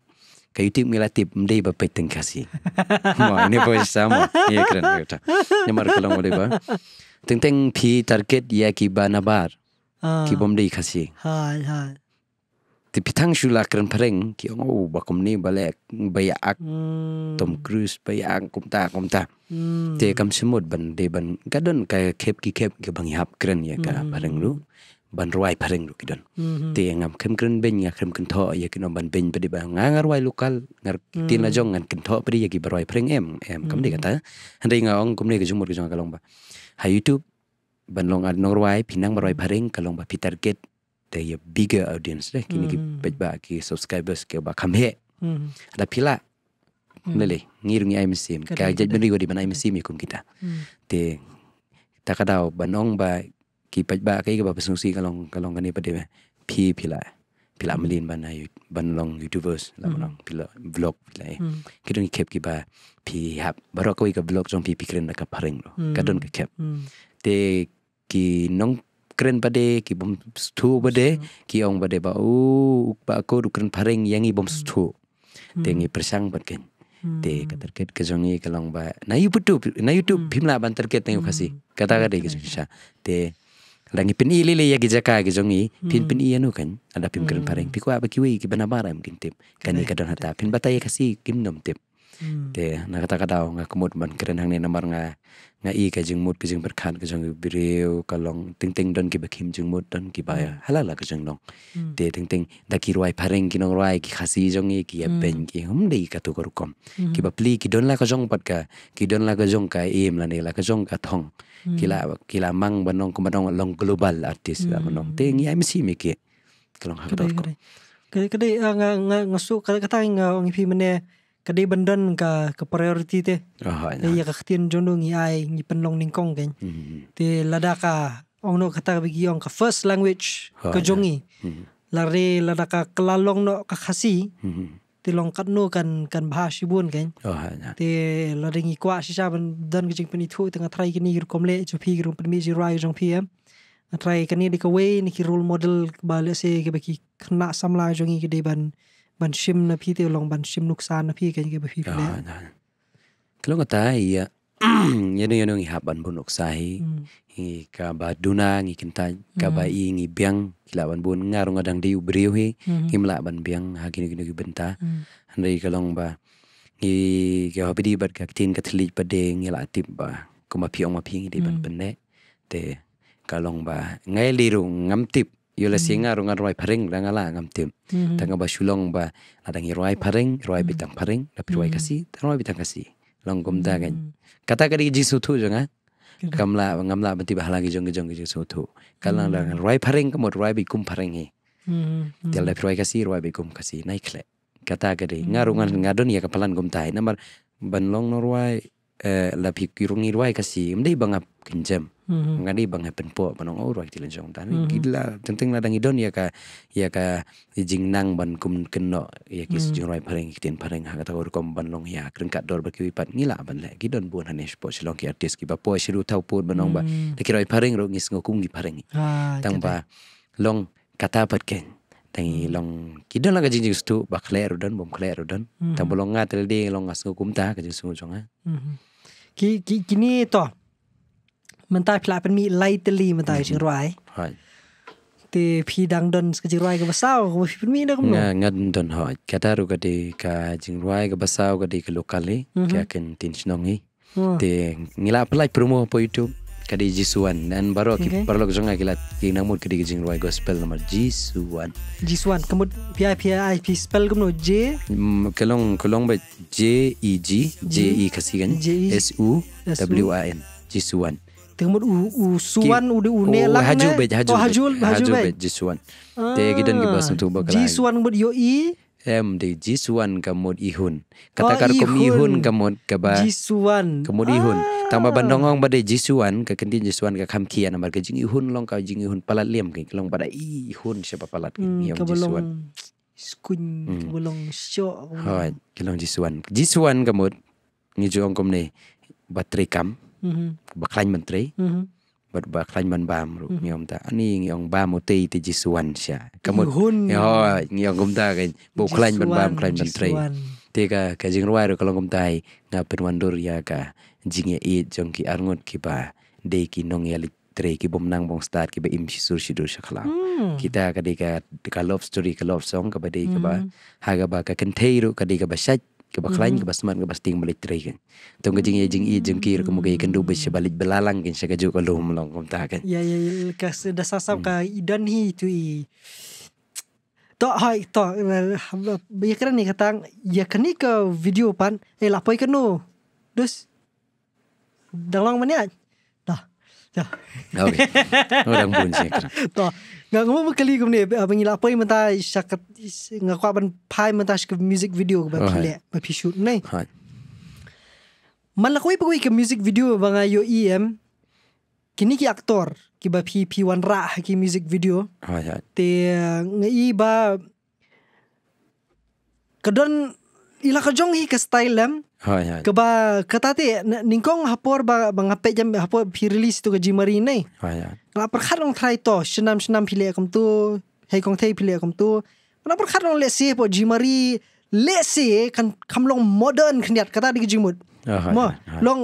Ka youtube ngila tip dei ba peteng kasi. Mo ini bo sama ni kran ngata. Nyamar kalong ode ba. Teng teng pi target ya ki banabar. Ah. Ki bom dei kasi. Hai hai tapi tang shula kren pereng ki ong oh, bakum ni balek bayak ak, hmm. tom cruise bayak ak, kumta kumta hmm. te kam semut ban de ban kadon ka kep ki kep ki bang yap kren ya ka hmm. pereng lu ban ruai pereng lu kidon hmm. te ngam kem kren ben ya kem kren tho ya kino ban ben pedi bang ngang ruai lokal ngar hmm. tin jong ngan kren tho pedi ya ki ruai pereng em em hmm. kam de kata han ring ong kum ni ke jumur ke jong ka long ba ha youtube ban long ad nor ruai pinang ruai pereng ka long ba pi target the your ya, bigger audience deh lah. kini mm. ki ki subscribers ke ba kam he mm. ada pila mm. nele ngirungi ai mesim ka jaj lah. benri wadi ban ai mesim ikum kita hmm. te ta kadau banong ba ki pej ba eh, hmm. lah, hmm. eh. ki ba pesungsi kalong kalong kani pade pi pila pila melin ban ai ban long youtubers la banong pila vlog pila ai kirung kep ki ba pi hab baro ko ikab vlog jong pi pikren da ka pareng lo kadon ka kep te ki nong ukren pade ki bom stu pade ki ong pade ba u ba ko ukren pareng yang i bom hmm. stu hmm. tengi persang ban ken hmm. te katerket ke jongi ke long ba na youtube na youtube bimla ban terket tengi kasi kata ka de ki sha te langi pin ili le yagi jaka ki jongi pin pin i anu ya kan ada pim kren pareng pi ko ba ki wi ki bana bara mungkin tip kan i kadon hata pin bataye ya kasi kim nom tip Hmm. te na kata kata nga kumut ban keren hang ni namar nga nga i ka jing mut ki jing berkhan ka jing biriu ka long ting ting don ki bakim jing mut don ki baya hmm. hala la ka jing long hmm. te ting ting da ki ruai pareng ki nong ruai ki khasi jong i ki ya ben ki hum dei ka tu karu kom ki ba pli ki don la ka jong pat ka ki don la ka jong ka im la ne la ka jong ka thong ki la ki la mang ban nong ku banong long global artist la ban nong te ngi ai msi mi ki ka long ha ka dor kom Kadai-kadai ah, nga nga nga su kata-kata nga ngi pi mane kadai bandan ka ka priority te ah oh, ya ka khtin jondo ngi ai ngi penlong ning kong gen kan. mm hmm, -hmm. te lada ka ong no kata ka bigi ka first language oh, ka jongi yeah. mm -hmm. hmm. lada ka kelalong no ka khasi mm -hmm. te long katno kan kan bahasa bun gen kan. oh, yeah. te lada ngi kwa si saban dan ka jing penitu te ka try ni ir komle cho pi ir pen mi ji rai jong pi eh. try ka ni di ka we ni ki role model ba le se ke ba ki kna samla jongi ke de ban mm -hmm. บัญชิมนะพี่เตียวลองบัญชิมลูกซานนะพี่กันยังไงบพี่เพื่ครัะแล้วก็ตายอ่ะยันนยันนังหับบันบุญอกไซงี้กับบาดูนางี้กินตายกับบาอีงี้เบียงกิลาบันบุนงารุงกระดังดีอุบริวเฮกิมละบันเบียงหากินกินกินบันตาอันนี้ก็ลองบ่างี่ก็พอดีบัดกักทินกัทลิปประเดงงี่ละติบบ่าก็มาพี่ออกมาพิ่งี้ได้บันเป็นเนะเด็กก็ลองบ่าไงลีรุงงมติบยูเลสิงารุงารวยพริงดังละงามติมทังกับชุลงบะลาดังรวยพริงรวยบิตังพริงแล้วพรวยกสิรวยบิตังกสิลองกุมดากันกตากรีจิสุทุจงะกำลังกำลังบันทีบาลังกิจงกิจงกิจสุทุกำลังดังรวยพริงก็หมดรวยบิคุมพริงเฮแต่ละพรวยกสิรวยบิคุมกสิในเคลกตากรีงารุงางาดนี่กับพลันกุมตายนั่นหมายบันลองนรวยเอ่อลาพิกิรุงนรวยกสิไม่ได้บังับกินเจม Mm -hmm. ibang happen po panong aurwa ti lang jong tani. Mm -hmm. Gidla ladang idon ya ka ya ka jing nang ban kum keno ya kis mm -hmm. pareng kitin pareng ha kata kom ban long ya kreng dor baki wipat ngila ban le. Gidon buan hanesh po silong ki artis ki po siru tau po banong ba. Ta mm-hmm. kiroi pareng ro ngis ngokum gi pareng. Ah, Tang ba long kata pat ken. Tengi mm-hmm. long kidon la kajing jing stu ba kler udon bom kler udon. Mm-hmm. Tang bolong ngatel ding long ngas ngokum ta kajing sungu jong kini to. มันตายพลาเป็นมีไลตลีมันตายจิรไว้ตีพีดังดนกจิรไว้ก็บเศร้าก็บเป็นมีนะคุณเงินดนหอยแค่ถ้ารู้ก็ดีกาจิรไว้ก็บเศร้าก็ดีกับลูกาลีแค่กันตินชนงีตีงี้ละพลายโปรโมทไปยูทูบกดีจิสวันนั้นบารอกิบารอกจังไงกิละกิ่งน้ำมูดกดีกจิงรวยก็สเปลนมาจิสวันจิสวันคำมูดพีไอพีไอพีสเปลกุมโนเจเคลงเคลงไปเจอีจีเจอีคสิกันเอสอูวีอาร์เอ็นจิสวัน Temut u, u suan u de une lah. Haju eh. be haju. Oh haju haju be jisuan. Te gidan ge bas tu bakal. Jisuan bud yo i. Em de jisuan kamut ihun. Oh, Kata kar kum ihun kamut ka ba. Jisuan. Kamut ihun. Tang ba ah. bandongong ba de jisuan ka kentin jisuan ka kham kian amar ke jing ihun long ka jing ihun palat liam ke long ba ihun siapa palat ke hmm, yo jisuan. Skun kebolong hmm. syok. Ha, kelong jisuan. Jisuan kamut ngi juang kom ne. Baterai kam. បក្លាញ់មន្ត្រីបាត់បក្លាញ់មិនបានរូបខ្ញុំថាអានេះងៀងបាមកទីទីជីសួនជាកុំហ៊ុនយោងៀងគំតាគេបក្លាញ់មិនបានក្លាញ់មន្ត្រីទីកាកាជីងរវាយរកលងគំតៃងាប់ពិនវ៉ាន់ឌូរយ៉ាកាជីងយ៉ាអ៊ីចុងគីអរងត់គីបាដេគីនងយ៉ាលីត្រេគីបំណាំងបងស្តាតគីបអ៊ីមឈីសូរឈីដូសខ្លាគីតាកាឌីកាកាឡូវស្តូរីកាឡូវសងកាបាឌីកាបាហាកាបាកាកិនទេរូកាឌីកាបាសាច់ ke bakhlain ke hmm. basman ke basting malitri kan tong gajing ya jing i jing kir ke mugi kendu bes balik belalang kan sagaju ke lu melong kom tak kan ya ya, ya, ya ke da sasap hmm. ka idan hi tu i to hai to lah, lah, ya kan ni katang ya kan ni ke video pan eh lapoi ke no dus dalang mania ah. dah dah okey orang bun sekarang to ng ng mo kali gum ne ba ngi lapoi mata sak ng kwa ban pai mata sk music video ba khile ba oh, pi shoot nei man la koi pui ke music video ba nga yo em kini ki aktor ki ba pi pi wan ra ki music video te ngi ba kadon ila ka jong hi ka style lem hoi hoi ka ba ka ta te ningkong hapor ba ba ngape jam hapor phi release to ka ji mari nei hoi hoi ba par khalong thrai to shnam shnam phile kam tu he kong thei phile kam tu ba par khalong le si po ji mari le si kan kam long modern khniat ka ta di ji mut ah, mo long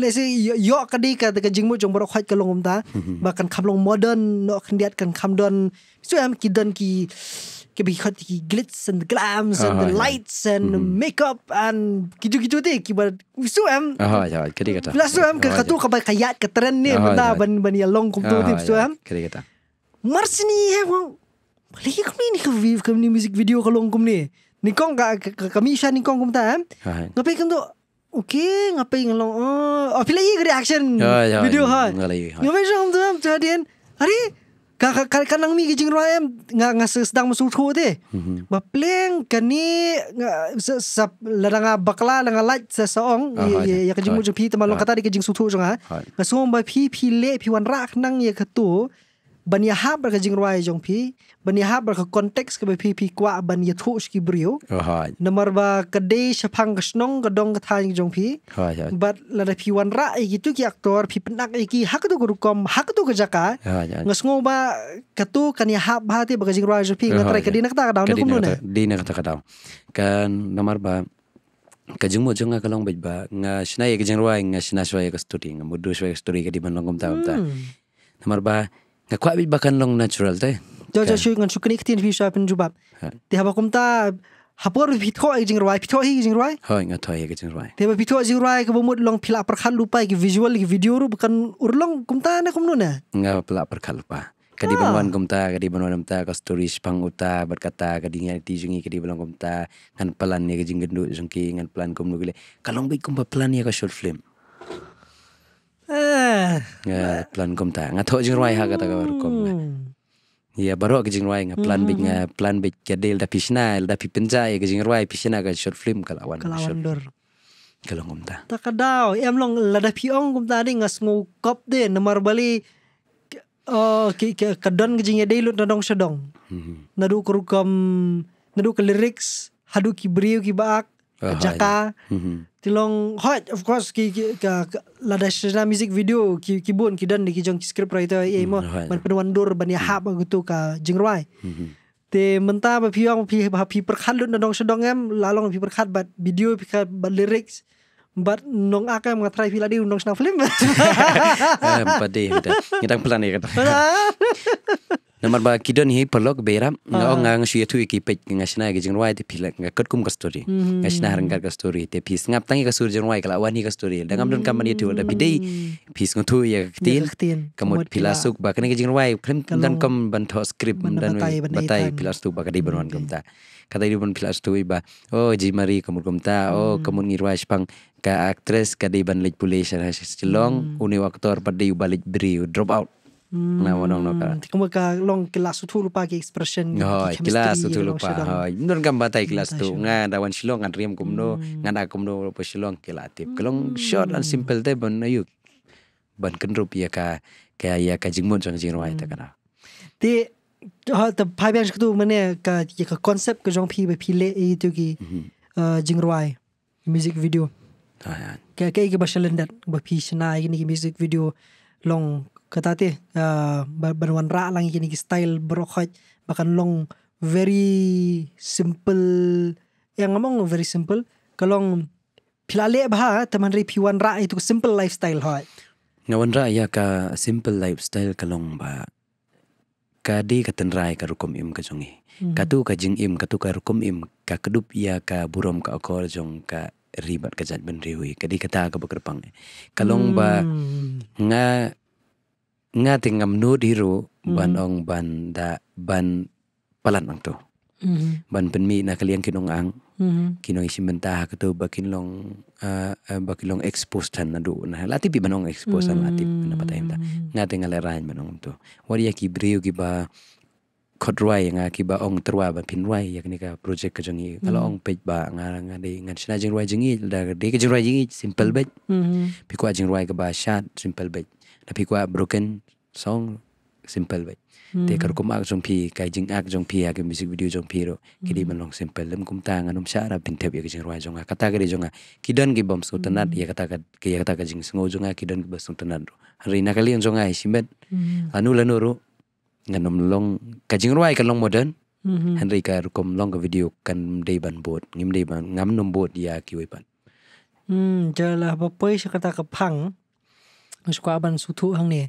le si yo ka di ka ka ji mut jong bro khaj ka long um ta ba kan kam long modern no khniat kan kam don so am ki don ki kita pergi kata glitz and the glams and uh-huh, the ya. lights yeah. and mm-hmm. makeup and gitu-gitu tu. Kita so em. Ah ya, kita kata. Plus so em, kita tu ya. kau bagi kaya ke trend ni, ya. benda benda yang long kau tu tu so em. Kita kata. Mars eh, ni he, boleh kau ni kau view kau ni music video kau long kau ni. Ni kau kau kami sih ni kau kau tu em. Ngapai kau tu? Okay, ngapai ngelong? Oh, apa oh, lagi reaction video ha? Ngapai sih kau tu em? Jadi, hari kadang-kadang mi kijing ruah em nga nga sedang masutu te mm-hmm. ba pleng kani sa ladang bakla ladang light sa saong ye ye kijing mujo pi tamalong kata di kijing sutu jong ha ba suong ba pi pi le pi wan rak nang ye katu បានយាហាប្រកជីងរវៃចុងភីបានយាហាប្រក context កបភីភីកွာបានយាធុស្គីប្រយោហើយនំរបាកដេឆផាំងកស្នងកដងកថាចុងភីហើយហើយបាត់លរភីវ៉ាន់រ៉ៃគីទុគីអាក់ទ័រភីបណាក់អីគីហាក់ទុគរុកមហាក់ទុគចាកាងស្ងោបាកទូកានយាហាបាទីប្រកជីងរវៃចុងភីងត្រៃកឌីណកតាកដោនគុំនោះណេឌីណកតាកដោកាននំរបាកាជុំមកជុំកឡងបិបងស្នៃកជីងរវៃងស្នាស្វៃកស្ទូទីងមុឌូស្វៃកស្ទូរីកឌីបានឡងគំតាមតានំរបាก็ควายบักันลง natural ได้จะจะช่วยงันชุกนี้ขึ้นพี่ชายเป็นจูบับที่หาบอกคุณตาหาปอดพิทโอไอจิงรวยพิทโอฮีจิงรวยเฮ้ยงั้นทอยก็จิงรวยที่ว่าพิทโอจิงรวยก็บ่มุดลองพิลาประคันลูกไปกิวิจวลกิวิดีโอรูปกันอุรลงคุณตาเนี่ยคุณนู่นเนี่ยงั้นพิลาประคันลูกไปกะดีบังวันคุณตากะดีบังวันคุณตาก็สตอรี่พังอุตาบัดกะตากะดีงานที่จึงงี้กะดีบังคุณตางั้นพลันเนี่ยก็จิงกันดูจึงกี้งั้นพลันคุณนู่นกิเลยกะลองไปคุณบ่พลันเนี่ยก็ช็อตฟิล์ม nga ah. ya, plan kum ta nga tho jingwai ha ka ta ka kum hmm. ya baro ke jingwai nga plan big nga hmm. plan big ke del da pishna da pipenja e ya ke jingwai pishna ka short film ka lawan ka lawan dor ka long kum ta ta ka dao em long la da pi ong kum ta ding nga smu kop de na mar bali oh ki ke ka don ke jingye ya de lut na dong sedong mm-hmm. na du kum na du ke lyrics hadu ki brio ki baak uh, jaka tilong mhm. hot of course ki ka lada shira music video ki ki bun ki dan ki jong script writer e mo man pen wandur ban ya hmm. hap ko tu ka jingrai mhm. te menta ba piang pi ba pi perkhan lu na dong shodong em lalong pi perkhat ba video pi ka ba lyrics but nong eh, akan mga try villa di nong snuff lim pade kita kita pelan ni kata nomor ba kidon hi perlok beram ah. nong ngang shi tu ki pek nga sina ge jingwai di pilak nga kut kum ka story hmm. nga sina harang ka story te pis ngap tangi ka sur jingwai kala wani ka story da ngam don kam ni tu da bidai pis ngo tu ya tin kamu pilasuk ba kana ge jingwai krim dan kam ban tho script dan batai pilasuk ba ka di banwan kam ta kata di ban pilas tu iba oh ji mari kamu kum ta oh hmm. kamu ngirwa pang ka aktris ka di ban lich pulis ana silong mm. uni waktu ar pada iba lich bri drop out mm. na wonong no kara tikum ka long kelas tu lupa ke expression oh kelas tu lupa oh ndon gam bata kelas tu nga da wan silong an riem kum no hmm. nga da kum no pu silong kelatip kelong hmm. short and simple te ban ayuk ban kenrup ya ka kaya ya kajing mun sang jinwa itu kana ti mm ha ta pai bian skdu mane ka ye ka concept ke jong phi ba phi le e tu gi uh jing roi music video ha ya ke ke ke ba shalen dat ba phi shna ye ni music video long ka ta te uh ba ban wan ra lang ye ni style bro khoj ba kan long very simple yang among very simple ka long phila le ba ta man ri phi wan ra e tu simple lifestyle hoy ngawan ra ya ka simple lifestyle ka long ba kadi katen rai ka rukum im ka jungi mm-hmm. katu ka jing im katu ka rukum im ka kedup ia ka burum ka akol jong ka ribat ka jat ben riwi kadi kata ka bekerpang kalong ba mm. nga nga tingam nu diru mm-hmm. ban ong ban da ban palan ang to mm-hmm. ban penmi na kalian kinung ang Mm-hmm. Kinong isimentaha ka to bakinlong uh, uh, bakinlong exposed han na doon. Latip iba nung exposed mm-hmm. han latip na patayin ta. Nga ting alerahin ba nung to. Wari ya kibriyo kiba kodruay nga kiba ong terwa ba pinruay yak ni ka project ka jengi. Mm-hmm. Kalo ong pej ba nga nga di nga sina jengruay jengi da di ka jengruay jengi simple bet. Mm-hmm. Pikwa jengruay ka ba shot simple bet. Na pikwa broken song simple bet. แต่ครูคุมอักจงพีกายจึงอักจงพีอากมิสิกวิดีโอจงพีโรกิดีมันลองเซมเปิลเล่มคุมตางานุมชาราบินเทปยากจึงรวยจงอักตากระดิจงอักกิดันกิบอมสุตนัดยากตากระกิยากตากระจึงสงอจงอักกิดันกิบอมสุตนัดโรฮารินาเคลียนจงอักชิมเบตอนุลันโรงานุมลองกายจึงรวยกันลองโมเดิร์นฮันรีกายรุคุมลองกับวิดีโอกันเดย์บันบดงิมเดย์บันงามนุมบดยากิวิปันอืมเจอละบ่เปยสักตากระพังมาสกว่าบันสุทุหังเนี่ย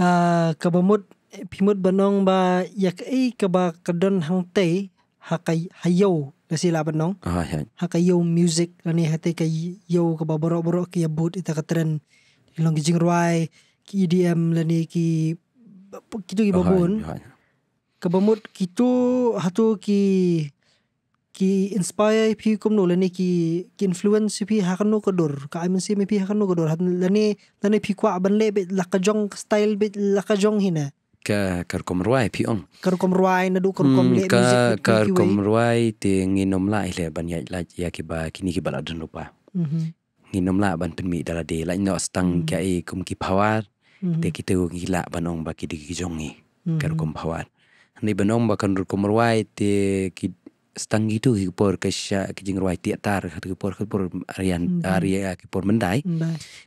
อ่ากระบมุด Eh, pimut benong ba yakai ke ba kedon hang te hakai hayo la sila benong ah ya hakai yo music la ni hate ke yo ke ba borok borok ke but ita katren long jing ruai ki dm la ni ki kitu ki babun ke bemut kitu hatu ki ki inspire pi kum no la ni ki ki influence pi hakan no kedur ka i mean si pi hakan no kedur la ni la ni pi kwa ban le bit la ka jong style bit la ka jong hina ka kar kom ruai pi on kar kom ruai na du kar hmm, kom le ka kar kom ruai te ngi nom la ile ban ya la ya ki ba ki ni ki bala dun pa mhm. ngi nom la ban pin mi da la de la no stang mhm. ka e kum ki phawar te mhm. ki te ngi la ban ong ba ki di ki jong ni kar kom phawar ni ban ong ba kan ru kom ruai te ki stang gitu ki por ka sha ki jing ruai tiat tar ka ki por ka por arian aria ki por mendai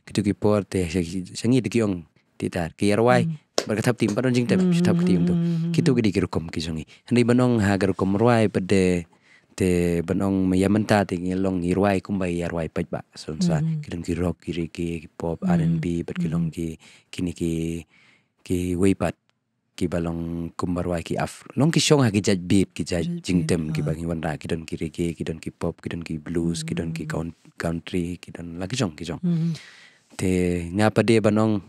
ki tu ki por te sha ngi de ki ong tiat tar ki ya ruai mm -hmm mereka tap tim pada jing tap si tap tim tu kita gede kira kom kisongi hendai benong ha kira kom ruai pada te benong meya menta tinggi long hiruai kumbai ya ruai pa ba sonsa hmm. kira kira rock kiri ki pop hmm. rnb pat hmm. kira long ki kini ki ki wei pat ki balong kumbarwai ki af long ki song ha ki jaj beat ki jaj jing tem ki ha. bangi wanra ki don kiri ki ki don ki pop ki don ki blues ki don ki country ki don lagi jong ki jong te ngapa dia benong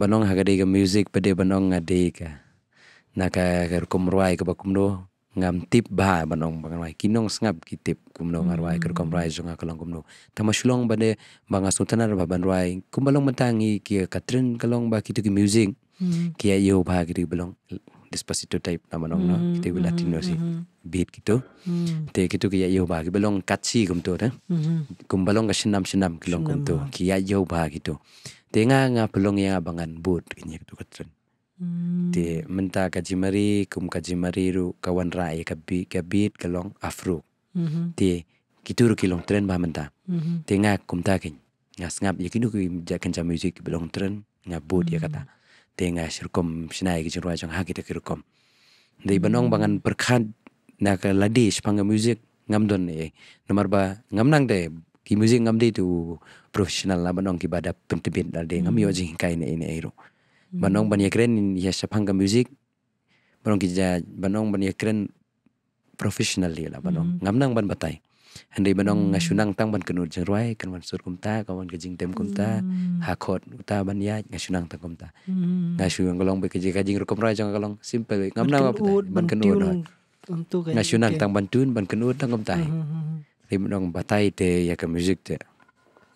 banong hagadi ke music pede banong ngadi ke nak ke rukum ruai ke bakum do ngam tip ba banong bangan wai kinong sngap ki tip kum do ngar wai kerukum ruai jonga hmm. kalong kum do tama shulong bade banga sutana ba ban ruai kum balong mentangi ki katrin kalong ba kitu ki music hmm. ki ayo ba ki di balong dispositu type nama nong no kita bila hmm. latino si beat gitu te kitu ki ayo ba ki balong katsi kum do ta kum balong ka sinam sinam kilong kum do ki ayo ba gitu dia nga nga belum yang abangan bud ini itu katren. Hmm. Di menta kaji mari kum kaji mari ru kawan rai kabi kabit kelong afro. Mm -hmm. Di kita ru kilong tren bah menta. Mm -hmm. Di nga kum takin nga sengap ya kini kui jakan jam music belong tren nga bud mm -hmm. ya kata. Mm-hmm. Ha Di nga sirkom sinai kijin ruai jang hakita kirkom. Di benong bangan berkat nak ladis panggil music ngam don eh nomor ba ngam nang deh ki muzing ngam tu professional la manong ki bada pentebin la de ngam yo hmm. jing kai ne ne ero manong hmm. ban yakren ya sapang ga music manong ki ja manong ban yakren professional la manong hmm. ngam nang ban batai andai manong nga sunang tang ban kenut jeng ruai kan ban sur kumta kan ban gajing tem kumta ha khot uta ban ya nga sunang tang kumta nga sunang golong be kejing gajing rukum ruai jeng golong simple ngam nang ban kenut ban kenut nga sunang tang ban tun ban kenut tang kumta lim nong ya ka music te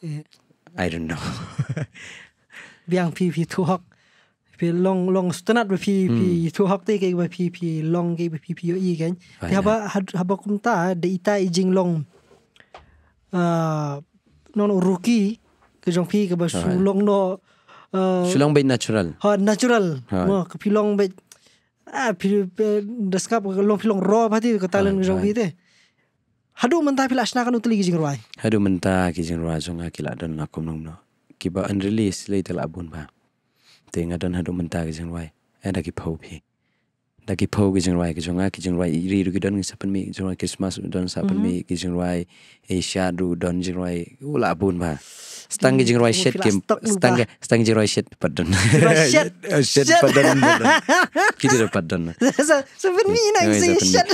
eh. i don't know biang pi pi thu long long stanat pi pi hmm. thu hok long ke pi pi yo i gen ya ba ha long ah, non ruki ke jong ke ba su long no ah, Sulang bay natural. Ha natural. Mo kapilong Ah, pilong deskap kapilong raw pati kata lang ng Hadu menta pila asnakan utli gising ruai. Hadu menta gising ruai so nga kila don nga kum nungno. Kiba unrelease lay tala abun ba. Te nga don hadu menta gising ruai. E da ki pau pi. Da ki pau gising ruai. Kiso nga kising ruai. Iri rugi don nga sapan mi. Kiso nga Christmas don sapan mhm. mi. Kising ruai. Asia du don gising ruai. Ula abun ba. Ula abun ba. Stange jeung Roy Shet ke Stange Stange jeung Roy Shet pardon. Roy Shet Shet pardon. Kita dapat pardon. Lah. So for me na is Shet.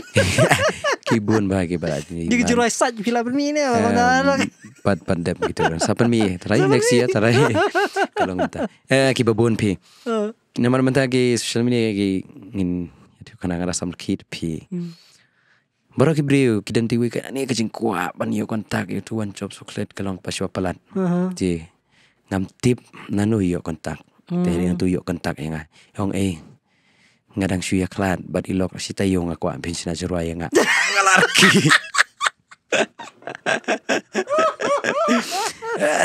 Kibun bahagi berarti. Di jeung Roy Shet pila for me na. Pat pandem gitu. So for me try next year try. Kalau minta. Eh kibun pi. Oh. Nama-nama tadi social media lagi ingin itu kena ngerasa mungkin pi. Bara ki breu ki dan tiwi kan ni kajing kwa ban yo kontak yo tuan chop soklet kalong pasua palat. Ji. Ngam tip nanu yo kontak. Hmm. Teh ni tu yo kontak yang ah. Yong eh. Ngadang syu ya klat bat ilok si tayo nga kwa bin sina jerua yang ah. Ngalar ki.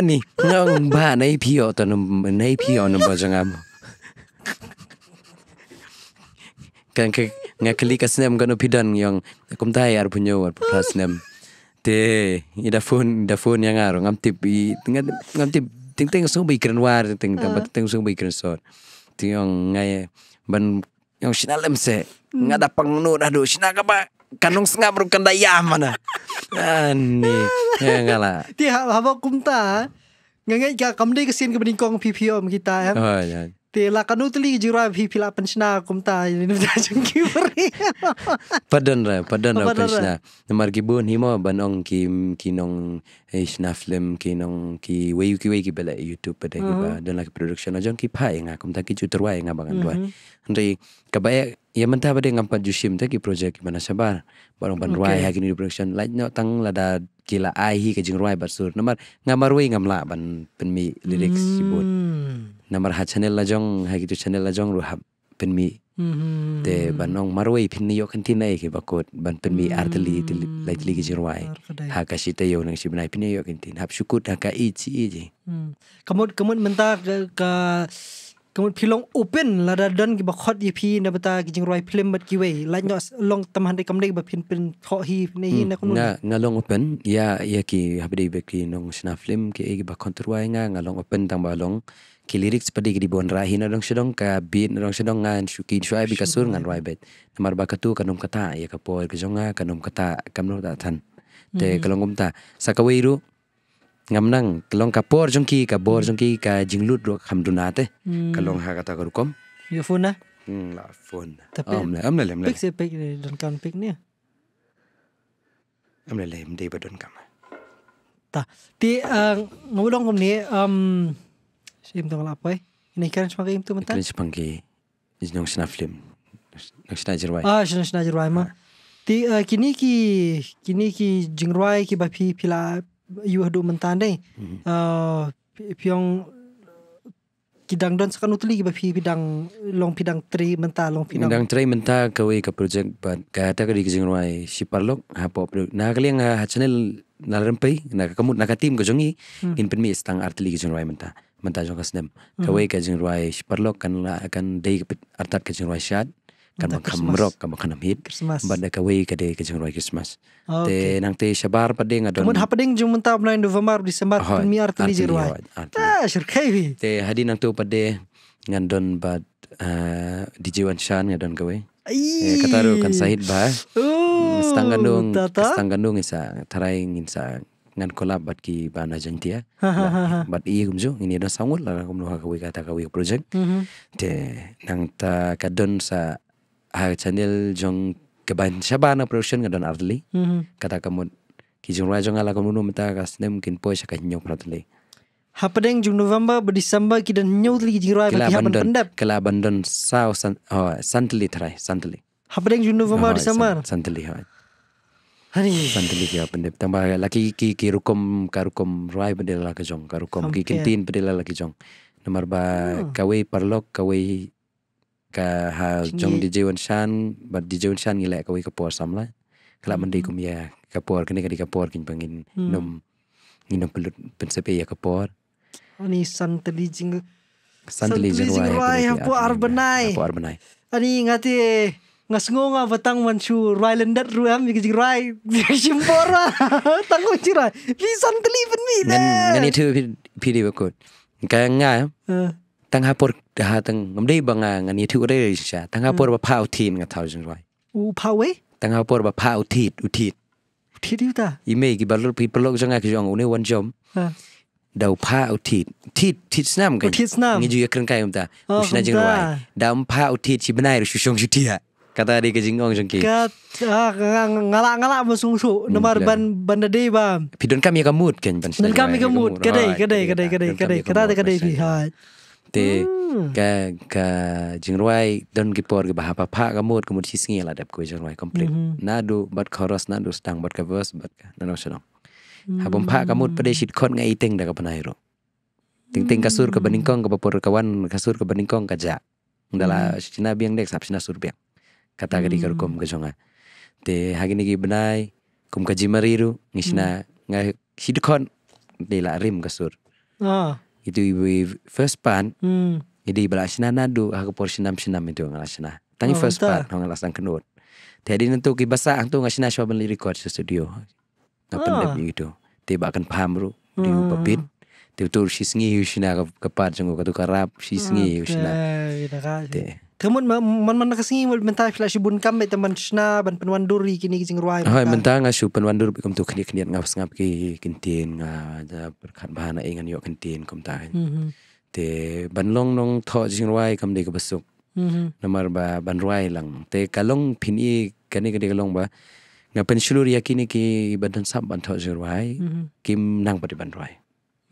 Ani ngong ba nai piyo to nai piyo no bajang amo. Kan ke ngakli ka snem ganu pidan yang kum tai ar punyo ar pa snem te ida fon ida fon yang ar ngam tip i ngam tip ting ting sung bi kren war ting ta ah. bat ting sung bi kren sor ti yang ngai ban yang sinalem se hmm. ngada pang nu da do sinaga ba kanung sanga bro kan daya mana ani ya ngala ti ha ba kum ta ngai ka kam de kesin ke bening kong ppm kita ya oh ya te la kanu tuli jira bi pila pensna kum ta ni ta jung ki pri padan ra padan oh, ra pensna nemar ki bun himo ban ong ki ki nong eh, is na film ki nong ki we ki we ki bele youtube pada ki mhm. ba dan la production ajong lah, ki pai nga kum ta ki jutur wai nga bangan dua mhm. ndri ka ba ya menta pada ngam pat jusim ta ki project mana sabar barong ban wai ha ki ni production light no tang la da กีฬาไอฮีกับจิงรวยบัดสุดนั่นหมายงามารวยงามละบันเป็นมีลิริกส์ญี่ปุ่นนั่นหมายฮัชชานเนลละจงฮักกิตุชานเนลละจงรู้ครับเป็นมีแต่บันน้องมารวยพินนิยกันที่ไหนคือปรากฏบันเป็นมีอาร์ตลีลายลีกิจิรวยฮักกัชิตโยนังชิบนายพินนิยกันที่ครับชุกุดฮักกะอีจีอีจีคำมดคำมดมันตากะ kemun pilong open la da don gi ba khot yi phi na bata gi jing roi film mat ki wei la nyos long tam han de kam de ba pin pin kho hi ne hi na kun na na long open ya ya ki habde be ki nong sna film ki e gi ba kontrol wai nga nga long open tam ba long ki lyrics padi gi bon ra hi na dong shidong ka beat na dong shidong ngan shuki shwai bi kasur ngan roi bet namar ba katu kanom kata ya ka por ki jonga kanom kata kamno da than te kalongum ta sakaweiru ngam nang kalong ka por jong ki ka bor hmm. jong ki ka jinglut ro kham dunate hmm. kalong ha kata kor kom yo phone na hm la phone tapi am le am le am le pixel pixel don kan pixel ne am le lem de ba don kam ta ti ang ngulong kom ni um sim dong la pai ini kan sma game tu menta kan sma game is nong sna film nong sna jerwai ah sna sna jerwai ma ha. ti kini ki kini ki jingrwai ki ba phi phila you have do mentan dai mm-hmm. ah, pyong kidang don sakan utli ba phi pidang long pidang tri menta long pidang pidang tri menta kawe ka project ba ka ta ka dikin wai si parlok ha po pro na kaling ha, ha channel na rempai na ka kamut na ka tim ka jongi hmm. in pin mi stang artli ki jongi menta menta jong ka snem hmm. kawe ka jongi wai si parlok kan la kan dei artat ka jongi wai shat กันบังคำรอกกันบังคำฮิตบันเดกเวยกันเดกจังรอยคริสต์มาสแต่นางเตยฉบับประเด็งอ่ะโดนมันฮับประเด็งจุ่มมันตามนายดูฟมาร์ดิสมาร์ทมีอาร์ตนี่จีรวยแต่ชิร์เควีแต่ฮัดีนางเตยประเด็งงานโดนบัดดิจิวันชานงานโดนกเวยกระตารุกันสาหิตบ้าสตังกันดงสตังกันดงอิสระทรายงินสระงานคอลลาบบัดกี่บ้านอาจารย์เทียบัดอีกุมจูอินี่โดนสังวรแล้วก็มโนฮากเวยกาตากเวยโปรเจกต์แต่นางตากระโดนสระ hai channel jong keban shabana production ngadon arli mm -hmm. kata kamu ki jong ra jong ala kamu no mata kas ne mungkin poe saka nyok pratli hapeng jong november ba december ki dan nyok li jong ra ki hapen pendap kala bandon sao san oh santli thrai santli hapeng jong november oh, december santli oh. hai Hani. Santeli ki apa nip tambah laki ki ki rukum karukum rai pedela laki jong karukum ki kentin pedela laki jong. Nomor ba hmm. kawei parlok kawei ka ha jong DJ Wan Shan ba DJ Wan Shan ngi lek ko wi ko por sam la kala man di kum ya ka por kini ka di ka por kin pangin nom ngi nom pelut pen sepe oh, ya ka por ani san tadi jing san tadi jing wa ya po ar benai po ar benai ani ah, ngati ngas ngo nga ah, batang wan shu rai lendat ru am ah, ngi rai simpora tang ko chira bi san tadi ben mi ne ne ni tu pi di ko ka nga ya ั้งหาปวดหาตั้งงมได้บางางอันนี้ถือได้เลยใช่ตั้งหาปวดแบบพาวทีนกับเท่าจังไรอู้พาวเวตั้งหาปวดแบบพาวทีดอุทิดอุทิดอยู่ตาอีเมย์กิบาลลูปีปลอกจังไงคือจังอุเนวันจอมดาวพาวทีดทีดทีดสนามกันทีดสนามมีอยู่เครื่องกายมั้งตาอุชนาจังไรดาวพาวทีดชิบนายรู้ชูชงชุดีอะก็ตาดีก็จิงองจังกี้ก็งละงละมาสูงสุดนมารบันบันดาดบ้างพี่ดนกามีกมุดกันบันด์กามีกมุดก็ได้ก็ได้ก็ได้ก็ได้ก็ได้ก็ได้ก็ได้พี่ฮา te hmm. ka ka jingrwai don gi por gi ba pa pa ka mot ka mot chi singe la dab ko jingrwai complete mm -hmm. na do but khoros na do stang but ka verse but ka na no shalom mm -hmm. ha bom pa ka mot pade shit khon ngai teng da ka banai ro ting ting kasur ka baningkong ka por ka wan kasur ka baningkong ka ja ndala mm -hmm. china biang dek sap lah, china sur biang kata gadi ka hmm. rukom ka jonga te hagini gi banai kum ka jimariru ngisna mm -hmm. ngai shit khon de la rim kasur ah itu ibu first pan hmm. jadi bila asna nadu aku portion enam enam itu ngalas asna tanya oh, first pan ngalas asna kenut jadi nanti kita basa angtu ngalas asna coba beli record di studio apa oh. nabi itu tiba akan paham ru di hmm. pabit tiba tur si sengi usina kepat jenguk katu karap si sengi usina okay. Kemun man man kasi mul mentai flash bun kam mai teman sna ban penwan duri kini jing ruai. Hai ah, mentai nga su penwan duri kum tu kini kini ngap ngap ki kentin nga da berkat bahana ingan yo kentin kum tai. Mhm. Te ban long nong tho jing ruai kam de kebasuk. Mhm. Namar ba ban ruai lang. Te kalong pin i kani kani kalong ba nga pen shuluri yakini ki badan sab ban tho jing ruai. Mhm. Kim nang pati ban ruai. Mhm.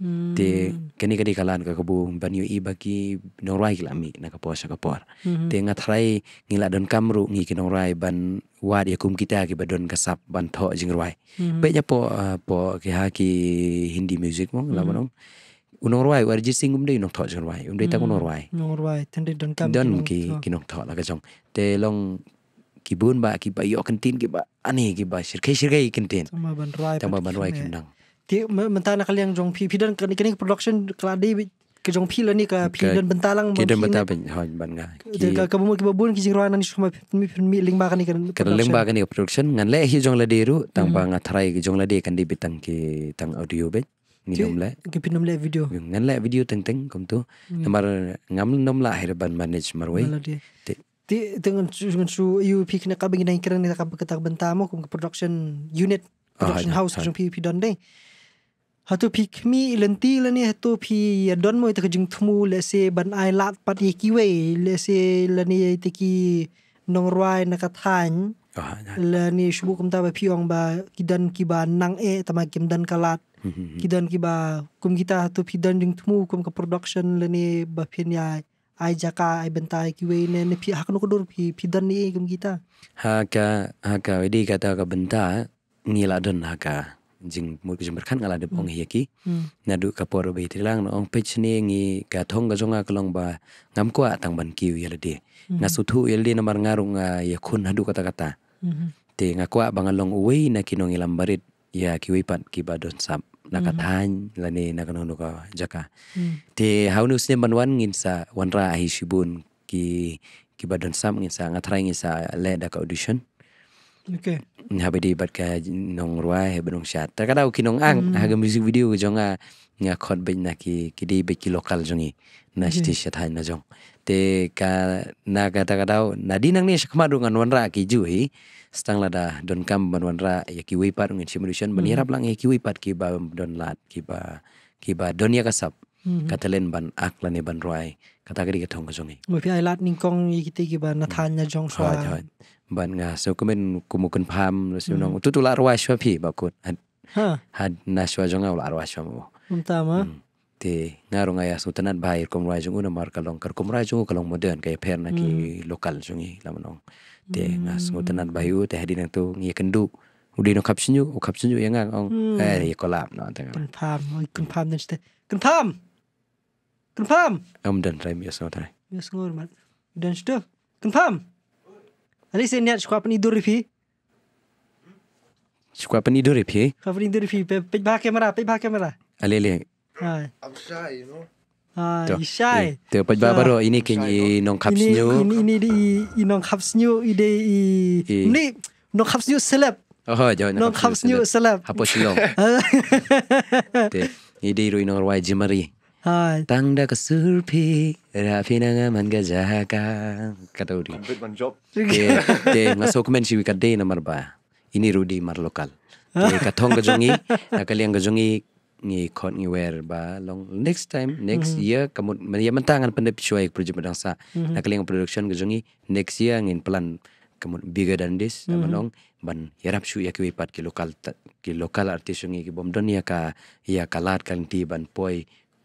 Hmm. te kene kene kalan ka kabu banyu i bagi norai kila mi na kapo sa kapo hmm. te ngat rai ngila don kamru ngi ki norai ban wa dia ya kum kita ki badon kasap ban tho jing rai pe hmm. nya po ah, po ki ha ki hindi music mo la mo unorwai war jising um dei nok tho jorwai um dei ta unorwai unorwai ten dei don kam don ki ki nok tho la ka jong te long ki bun ba ki ba yo kentin ki ba ani ki ba sir ke sir ke kentin tama ban rai tama ban rai kindang dia mentah nak kalian jong pi. Pi dan kini kini production keladi ke jong pi lah ni ke pi dan bentar lang. Kita bentar pun hoi bangga. Jika kamu mau kibabun kisah ruangan ni cuma mi mi lingba kini kan. Kita lingba kini production ngan leh hi jong ladi ru tanpa hmm. ngatrai jong ladi kan di bintang ke tang audio bet. Ni dom leh. Kita pinom leh video. Ngan leh video teng teng kom tu. Hmm. Namar ngam nom lah hair ban manage marway. Ti dengan dengan su you pi kena kabing nak ikiran ni tak kabing ketak bentamu kum production unit ah, production house jong pi pi don deh. Hatu pi kmi ilenti la ni hatu pi don moi tak jing thmu le se ban ai lat pat ye ki we le se la ni ye te ki nong rwai na ka thain ah, la ni shubu kum ta ba pi ong ba ki dan ki ba nang e tama kim dan ka lat hmm, hmm, hmm. ki dan ki ba kum kita hatu pi dan jing thmu kum ka production la ni ba pi ni ai ai jaka ai bentai ki we ne ne pi hak no kudur pi pi dan ni e kum kita ha ka ha ka we di kata ka benta ngila dan ha ka jing mut ke jemberkan ngala de bong mm. hiyaki mm. na du kapor be tilang no ong pech ni ngi ga thong ga jonga kalong ba ngam kwa tang ban kiu yel de mm. na su thu yel de na mar ngarung ya khun ha du kata kata mm-hmm. te nga kwa bang long uwei na kinong ilam barit ya kiwi pat ki ba don sap na ka mm-hmm. thain la ni na kanu nu ka jaka te how nu sne ban wan ngin sa wan ra hi shibun ki ki ba don sap ngin sa nga thrai ngin sa le da ka audition Okay. Nga bidi bat ka nong ruai he benong syat. Terkada uki nong ang mm. ha music video ke jonga ah. nga khot bin na ki ki di be ki lokal jongi na sti okay. syat na jong. Te ka na ka ta ka dau na di nang ni sekma dung an wanra ki ju hi stang la da don kam ban wanra ya ki wi par ngin simulation ban mm. lang ya ki wi par ki ba don lat ki ba ki ba don ya ka sap. Mm -hmm. Katelen ban ak la ni ban ruai. Mm. kata gari thong ka jongi mo pi ailat ning kong i kiti ki ba na than na jong swa ha ban nga so ko men ku mu kun pham lo si mm. nong tu tu la rwa swa phi ba kun ha ha na swa jong la rwa swa mo um ta ma mm. te nga ro nga ya su tanan bai kom ra jong una mar ka long kar kom ra jong ka long modern ka pher na ki mm. local jongi lam nong te nga su tanan bai u te hadin tu ngi kendu Udi no kapsinyu, o kapsinyu yang e ang ang, eh, kolab no, tengah. Kun pam, kun pam, kun pam. Confirm. Am dan try yes no try. Yes no hormat. Dan sudah. Confirm. Ali saya niat sekolah penidur review. Sekolah penidur review. Sekolah penidur review. Pergi bahagia merah. Pergi bahagia merah. Ali ali. I'm shy, you know. Ah, uh, ishai. Tu pas baru baru ini kini nong kaps new. Ini ini di ini nong kaps new ide i. Ini nong kaps new seleb. Oh, jangan nong kaps new seleb. Apa sih lo? Ide ini nong wajib mari. Hai. Tangda kesurpi, Rafi nanga manga jahaka. Kata Rudy. Complete one job. Yeah. De, ngasok komen siwi kat day nomor ba. Ini Rudy mar lokal. De, katong kajungi, nakali ang kajungi, ngi kot ngi wear ba. Long, next time, next mm-hmm. year, kamut, ya mentangan pendep cuai kerja madangsa. Mm-hmm. Nakali ang production kajungi, next year ngin plan kamu bigger than this mm -hmm. among ban yarap shu yakwe pat ki lokal ta, ki lokal artist yung ki bom donia ya ka ya kalat kan ti ban poi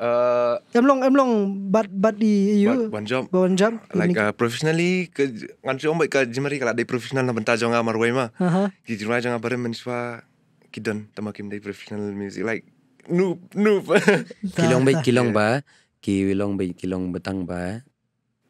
Uh, em long em long bat bat di you. Bat jam. Bat jam. Like uh, professionally ke ngancu om ke jemari kalau dari professional nampen tajo nga marwai ma. Di jemari jangan bare menswa kidon tama kim dari professional music like noob noob. kilong bai kilong ba. Ki wilong bai kilong betang ba.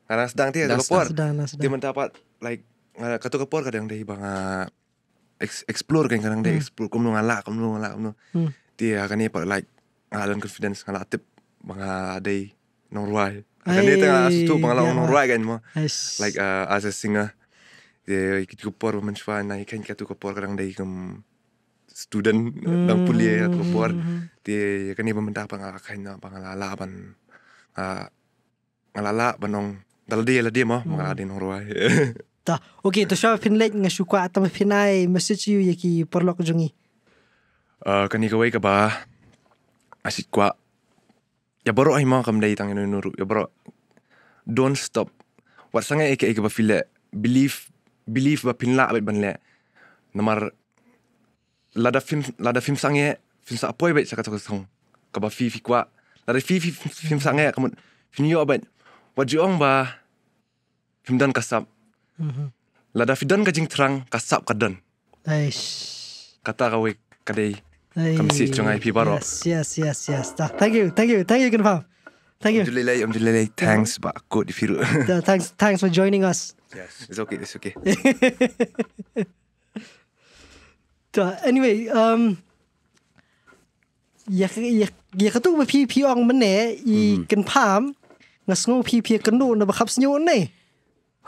Karena ah, sedang tiada kepor. Sedang sedang. Dia mendapat like ah, katu kepor kadang dari banga ah, explore kan kadang dari hmm. explore kum lu ngalak kum lu ngalak kum lu. Hmm. Dia akan ni like ngalan confidence ngalak tip mga day normal. Kan dia tengah asu tu pengalaman yeah. normal kan semua. Yes. Like uh, as a singer. Dia ikut kupor mencuba naik kan kat kupor kadang dari kem student mm. dan pulih kat kupor. Dia kan dia pemerintah pengalakan pengalala ban. Ngalala banong dalam hmm. dia lah dia mah mengalami mm. normal. Ta, okay. Tuh siapa finlay ngasukwa atau finai message you yang ki perlu kujungi. Uh, kan ikaw ikaw ba? Asik kuat Jeg ya, bare har mange kommet der i tanken nu, Nuru. Jeg ya, bare... Don't stop. Hvad sanger jeg ikke, jeg kan bare fylde... Belief... Belief var lah, pinlig arbejde, man lærer. Når man... Lad der fem... Lad der fem sanger... Fem sanger på i bag, så kan jeg tage sådan. Kan bare fifi kvar. Lad der fifi fem sanger, jeg kan finde jo arbejde. Hvad du om, var... Fem den kastab. Mhm. Lad der fidan kajing terang, kastab kadan. Nice. Kata kau, kadei. Kami si cungai pi baro. Yes, yes, yes, yes. Da, thank you, thank you, thank you, kena faham. Thank you. Alhamdulillah, alhamdulillah. Thanks, ba aku di firu. thanks, thanks for joining us. Yes, it's okay, it's okay. da, anyway, um, ya, ya, ya, ya, tu, pi, pi, ong, mana, i, hmm. kena faham, ngasngu, pi, pi, kena, nabakap, senyum, nih.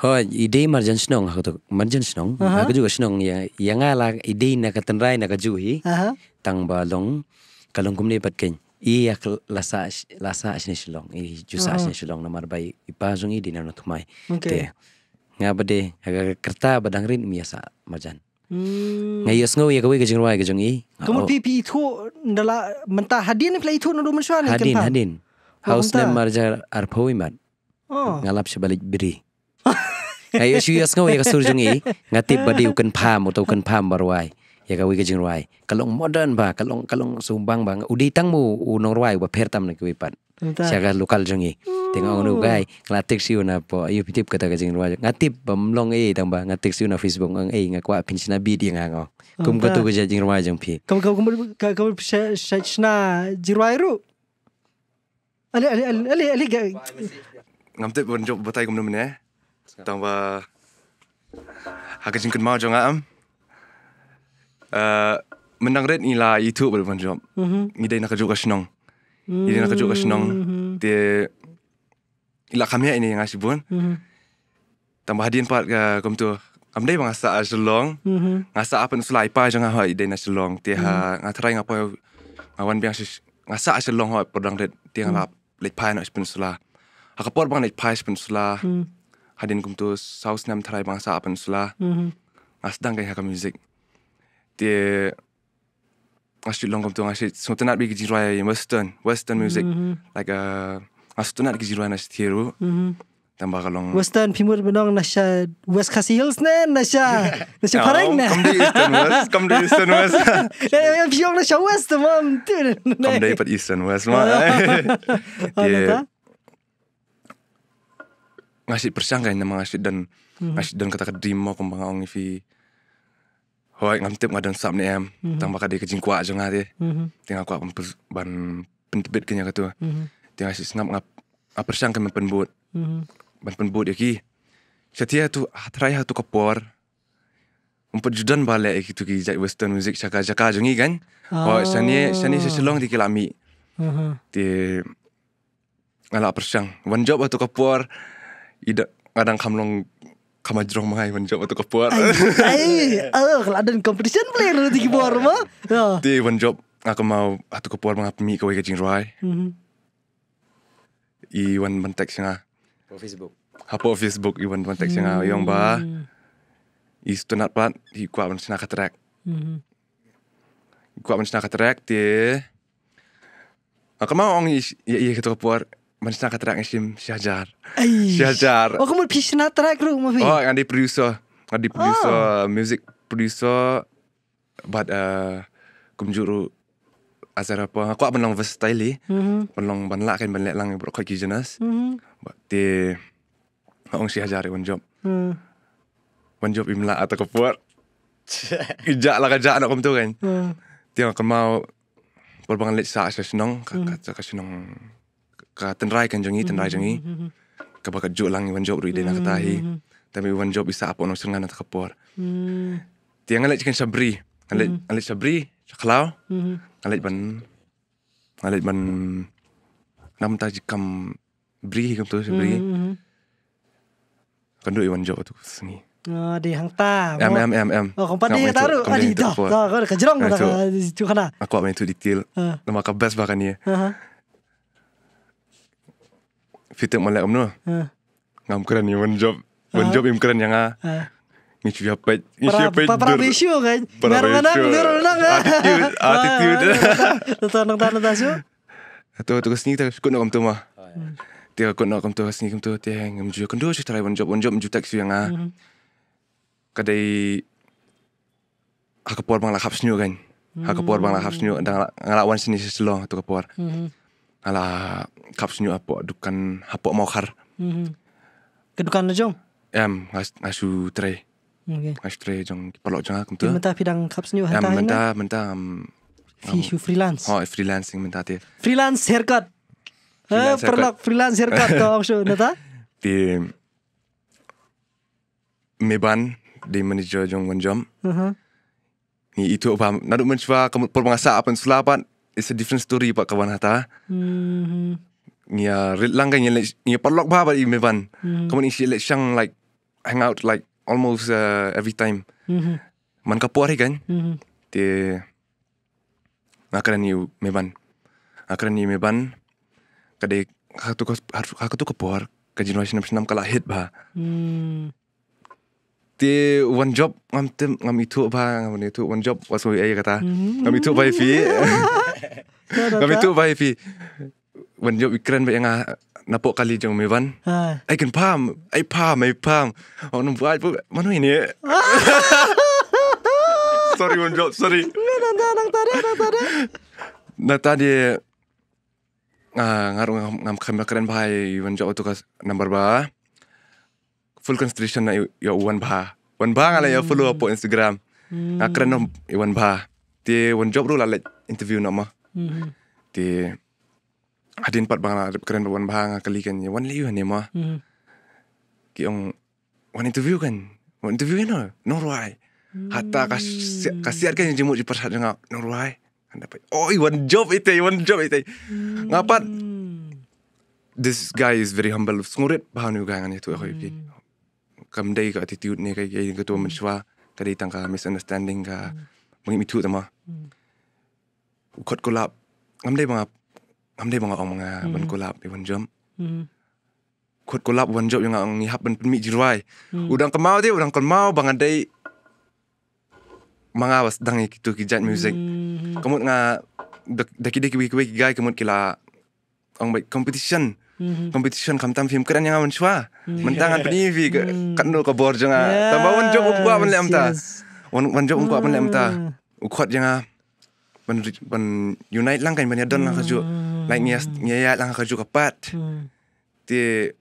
Ho, ide marjan senong aku tu. Marjan senong. Uh-huh. Aku juga senong ya. Yang ngala ide na katenrai na kajuhi. Uh-huh. Tang balong kalong kumni patkin. I ak lasa lasa asni shlong. I jusa uh-huh. asni shlong na marbai. I pasung ide na not mai. Okay. Te. Nga bade aga kerta badang rin miasa marjan. Hmm. Nga yos ngawi akawi kajing ruwai kajong i. Kamu pipi itu ndala mentah hadin pula itu na rumah shwani. Hadin, hadin. House oh, name marjar arpoimat. Oh. Ngalap sebalik beri. ไอ้ชื่อสงวย่ก็สูรจงอีงาติบดีอุกันพามอตุกันพามบารวยอย่ากวิกจึงรวายกะลงโมเดิร์นบ้างกะลงกะลงสูบังบังอุดีตั้งมูอุนรวายว่าเพิร์ตัมนกวิปัตดชากะลูกาลจงอีติงอนุกายกลาติกซิวนะพออยู่พิติบกะตะกจึงรวายงาติบบำลงเอ้ยตั้งบ้างาติกซิวนะเฟซบุ๊กเอ้งกว้าพินชนาบีดีงางอกุมกะตุกจจึงรวายจงพีกุมกุมกุมชชชนาจิรวยรูอะไรอะไรอะไรอะไรกะงามติบบนจบบทไทยกุมนุมเนี่ย Tang ba hakajin kun majong am. Eh menang red ni la itu bel pun job. Mhm. Ni dai nak juga senang. Ni nak juga senang. Te mhm. ila kami ini yang asyik pun. Mhm. Tambah hadian part ke kom tu. Am dai bangasa asolong. Ngasa apa nak sulai pa jangan hoi dai nasolong. Te ha ngatrai ngapo ngawan biang sis. Ngasa asolong hoi perdang red tiang lap. Lepai nak sepen sulah. Hakapor bang lepai sepen sulah hadin kumtu saus nam tarai bangsa apan sula mm -hmm. Ah, ngas haka music dia ngas tu long kumtu ngas tu so tenat bagi jiruai yang western western music mm -hmm. like uh, ngas tu nak bagi jiruai nasi tiru mm -hmm. tambah kalong western pimur benong nasha west kasi hills ne nasha nasha no, parang ne kom di eastern west kom di eastern west eh, eh pion nasha west mom tu kom di eastern west mom oh, dia ngasih persangkaan nama ngasih dan mm ngasih dan kata kedim mau kembang awang ini, hoi ngantip ngadon sap ni em hmm. tambah kadi kejing kuat aja ngati mm-hmm. tinggal kuat pempes ban pentebet kenya ketua mm-hmm. tinggal ngasih senap ngap ngap ah, persangkaan hmm. ban penbut mm-hmm. ban penbut ya ki setia tu ah, hatraya tu kepor Umpat judan balik gitu ki jai western music chaka chaka jengi kan. Oh, ah. sini sani seselong di kilami. Uh-huh. Di ngalak persang. One job atau kapur ida kadang kam long kam ajrong mai ban job atau kapuar ai eh ladan competition player di kapuar ma ti ban job aku mau atau kapuar mang pemi kau gajing roi mhm. i wan ban tek singa po facebook hapo facebook i wan ban tek singa hmm. yang ba i stunat pat i kuat ban sina katrek mhm kuat ban sina katrek ti aku mau ong i i ketok kapuar Man snackar track med Shim Shahjar Shahjar Och kommer pissna track oh, då Mofi? Ja, han är producer Han är producer, oh. music producer But uh, Kumjuru Asal apa, aku akan menang versatile mm -hmm. Menang banlak kan, banlak lang Bro, kau jenis mm But dia Orang Shahjar one job mm. One job imlak atau kepuat Ijak lah kajak anak kamu tu kan mm. Dia akan mau Perbangan lecak, saya senang Kata-kata hmm. senang ka tenrai kan jengi tenrai jengi mm-hmm. ka baka jo lang wan jo ri dena ketahi mm-hmm. tapi wan jo bisa apo no sengana ta kapor mm. ti ngale chicken sabri ngale mm. ngale sabri khlao mm-hmm. ngale ban ngale ban nam ta jikam bri kam to sabri kan do wan jo tu sengi Oh, di hang ta. Em em em em. Oh, kompani taru. Adi dah. Dah, kau kejerong dah. Tu kana. Aku amin tu detail. Ah. Nama kabas bahkan ni. Ha fitur malam no. Ha. Ngam keren ni wan job. Wan job im keren yang ah. Ni siapa pe. Ni siapa pe. Para ratio kan. Mana mana Attitude. Tu nak tanda tanda tu. Atau tu kesini tak cukup nak mah. Dia aku nak kamu tu asing kamu tu dia yang menjual kendo sih terlalu banyak banyak menjual taksi yang ah kadai aku pernah lah kan aku pernah lah hap senyum dan ngalak wan sini sih selong tu kepor ala kap sunyu apo dukan hapo mau har. Mm -hmm. Kedukan lo jong? Em, ngas, ngasu tre. Okay. Ngasu tre jong, palo jong lah, akum tu. Minta pidang kap sunyu hata hina? Minta, minta. Um, Fishu um, freelance? Oh, freelancing minta ti. Freelance haircut? Eh, perlak freelance haircut to ang show, nata? Ti, meban di manager jong wan jom. Uh mm-hmm. -huh. Ni itu apa? Nada mencuba kamu perbangsa apa yang selapan? it's a different story pak kawan hata. Mm-hmm. Nia langgan yang lek nia perlok bah bah iman. Kamu ni sih lek siang like hang out like almost uh, every time. Mm-hmm. Man kapu hari kan? Mm-hmm. Dia ngakaran yu meban. Ngakaran yu meban. Kadai kakak tu kakak tu kapu hari. Kajin wajib nampak nampak lahir bah. Mm ti one job ngam tem ngam itu apa ngam ni tu one job was we ai kata hmm. ngam itu by fi ngam itu by fi one job ikren yang napo kali jong mevan ai ha. kan pam ai pam ai pam on oh, buat mano ini sorry one job sorry mana dah nang tare nang tare na tadi ngaruh ngam kamera keren bhai one job tu kas number ba full concentration na yo wan ba wan ba ngala yo follow hmm. up instagram na kreno i wan ba lah, ti hmm. lah, wan job ro la let interview na ma ti adin pat bang la kreno wan ba ngala kali kan wan liu ni kan ma hmm. ki ong wan interview kan wan interview kan lah? no no why hatta kas kasiar kan jemu di persat dengan no why kan dapat oh i wan job ite i wan job eh, ite ngapat this guy is very humble. Sungurit bahan juga yang itu aku ikut kam dai ka attitude ne ka hmm. ye ka to man shwa ka dai tang ka misunderstanding ka hmm. mungi mi thu da ma u hmm. khot kolap kam dai ma kam dai ma ong ma eh, ban kolap i ban jom khot kolap ban jom yang ang ni hab ban mi jirwai u dang kamau dai u dang kamau bang dai mga was dang i tu ki jan music kamut nga dak dak ki dik wi wi gai kamut kila ang bai competition mm. -hmm. competition kam tam film keren yang awan shua. Mm. Mentangan penyivi ke mm. kanu ke bor jenga. Tambah wan jok umku awan lem ta. Wan wan jok umku awan lem ta. Mm. Ukhot jenga. Wan wan unite lang kan banyak don lang kaju. Like niya niya ya lang kaju kapat. Ti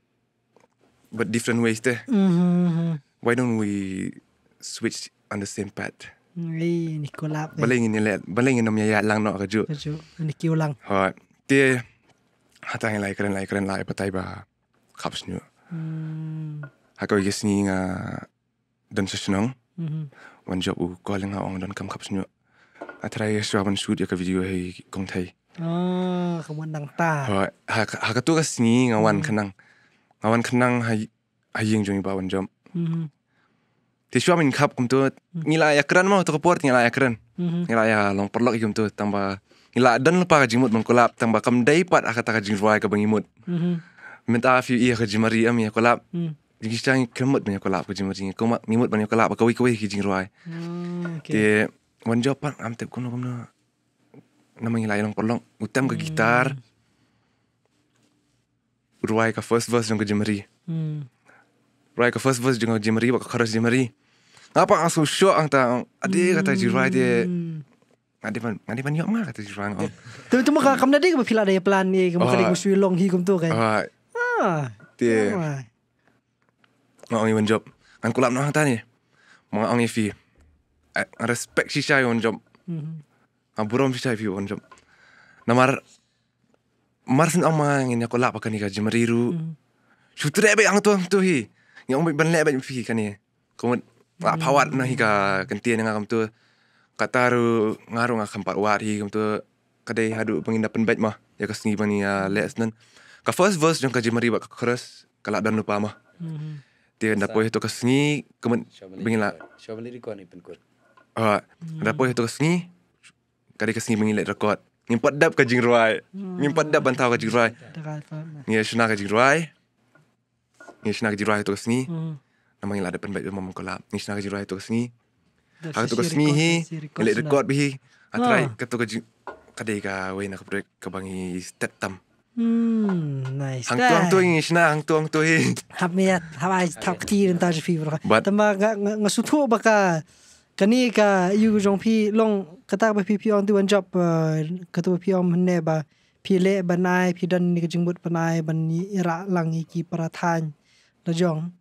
but different ways teh. Mm-hmm. Why don't we switch on the same path? Ni kolap. Baling ini lihat, baling ini nomnya ya lang no kaju. Kaju, ini kiu lang. Hot. Ti hat ta hin lai kren lai kren lai patai ba kaps nyu ha ko yes ni nga den se chnong wan jo u calling ha ong don kam kaps nyu a trai yes ra ban shoot ya ka video he kong thai ah kam wan dang ta ha ha ka tu ga sni nga wan khnang nga wan khnang ha ha ying jong ba wan jom ti shwa min kap kum tu ni la ya kren ma to report ni la ya kren ni la ya long perlok yum tu tambah ila Ngiladan lupa ka jimut mengkulap tang bakam day pat akat ka jingruai ka bangimut. Mhm. Minta afi iya ka jimari am ya kulap. Mhm. Jingis tang kemut banyak kolap ka jimari ngi kumak ngimut banyak kolap ka wi kwi ki jingruai. Okay. Te wan jopan am te kuno kumna. Nama yang lain long kolong utam ke hmm. gitar. Ruai ke first verse jong ka jimari. Mhm. Hmm. Ruai ka first verse jong ka jimari ba ka Apa asu show ang adik kata jirai dia hmm. งานที่มันงานที่มันเยอะมากแต่ที่ฟังเอาแต่ไม่ต้องมาคำนั้นได้กับพิลาเดียพลานเองกับมาคดีกุชวิลงฮีกุมตัวกันเตี๋ยมาเอางี้มันจบงานกูรับน้องท่านนี่มาเอางี้ฟีเอ่อ respect ชี้ชัยมันจบอับบุรอมชี้ชัยฟีมันจบนั่นมารมาร์สินเอามาเงี้ยกูรับประกันนี่กับจิมารีรูชุดเรียบไปอังตัวตัวฮีเงี้ยองไปบรรเลงไปฟีกันนี่กูมันภาวะนะฮีกับกันเตียนงานกับตัว Qatar ngaruh ngah kempat wari tu kadai hadu penginapan bed mah ya kasi ni bani uh, let's nan ka first verse yang kaji mari bak kras kalak dan lupa mah mm-hmm. dia nda poe tu kau ni lah. bingila shovel ni ni pen kur ah nda mm. poe tu kasi ni kadai kasi ni bingila rekod ni dap dab kaji ruai mm. ni dap dab bantau kaji ruai ni shna kaji ruai ni shna kaji ruai tu kasi ni mm. namanya lah depan baik memang kolap ni shna kaji ruai tu kasi ni Ang tugas mihi, ngelik record bihi. Atrai ketuk ke kadai ka we nak proyek ke bangi step tam. Hmm, nice. Hang tuang tuang ini sih, hang tuang tuang ini. Hab me, hab aja tau ketir entah je fibra. Tama ngasutu baka kani ka yu jong pi long kata uh, ba pi pi on tuan job kata ba pi on mana ba pi le banai pi dan ni kejengbut banai ban ni ira langi ki peratan lajong.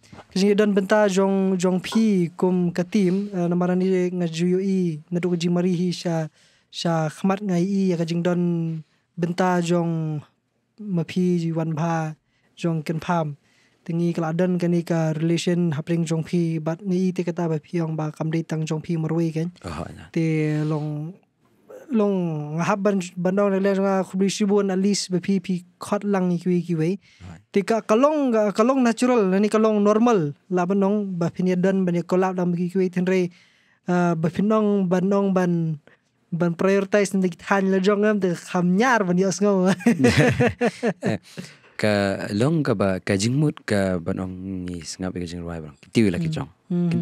คือยดันเป็นตาจงจงพี่กุมกะทีมนั่มารานี้งาจุยอีนาดูกจิมารีฮีชาชาขมัดไงอีก็จิงดันเป็นตาจงมาพี่จีวันพาจงกันพามตึงีกลาดันกันนี่การเร l a t i o ฮับริงจงพี่บัดนีงอีเตกตาแบบพี่องบาคำดีตั้งจงพี่มารวยกันเตลงลงงับบันบันดองเล็กๆว่าคุณบิชิบุนอลิสแบบพีพีคอดลังอีกวีกี่ไว้ที่ก็กลงกลงนัชเชอรัลนี่กลง normal ลาบันน้องแบบพินิจดันบันยี่กลาบดำกี่กี่ไว้ทันไรแบบพินน้องบันน้องบันบัน prioritize ในทางเลือกงั้นแต่คำยาร์บันยี่สงบก็ลงกับกับจิงมุดกับบันน้องนี่สงบกับจิงรวยบังติวิลกิจง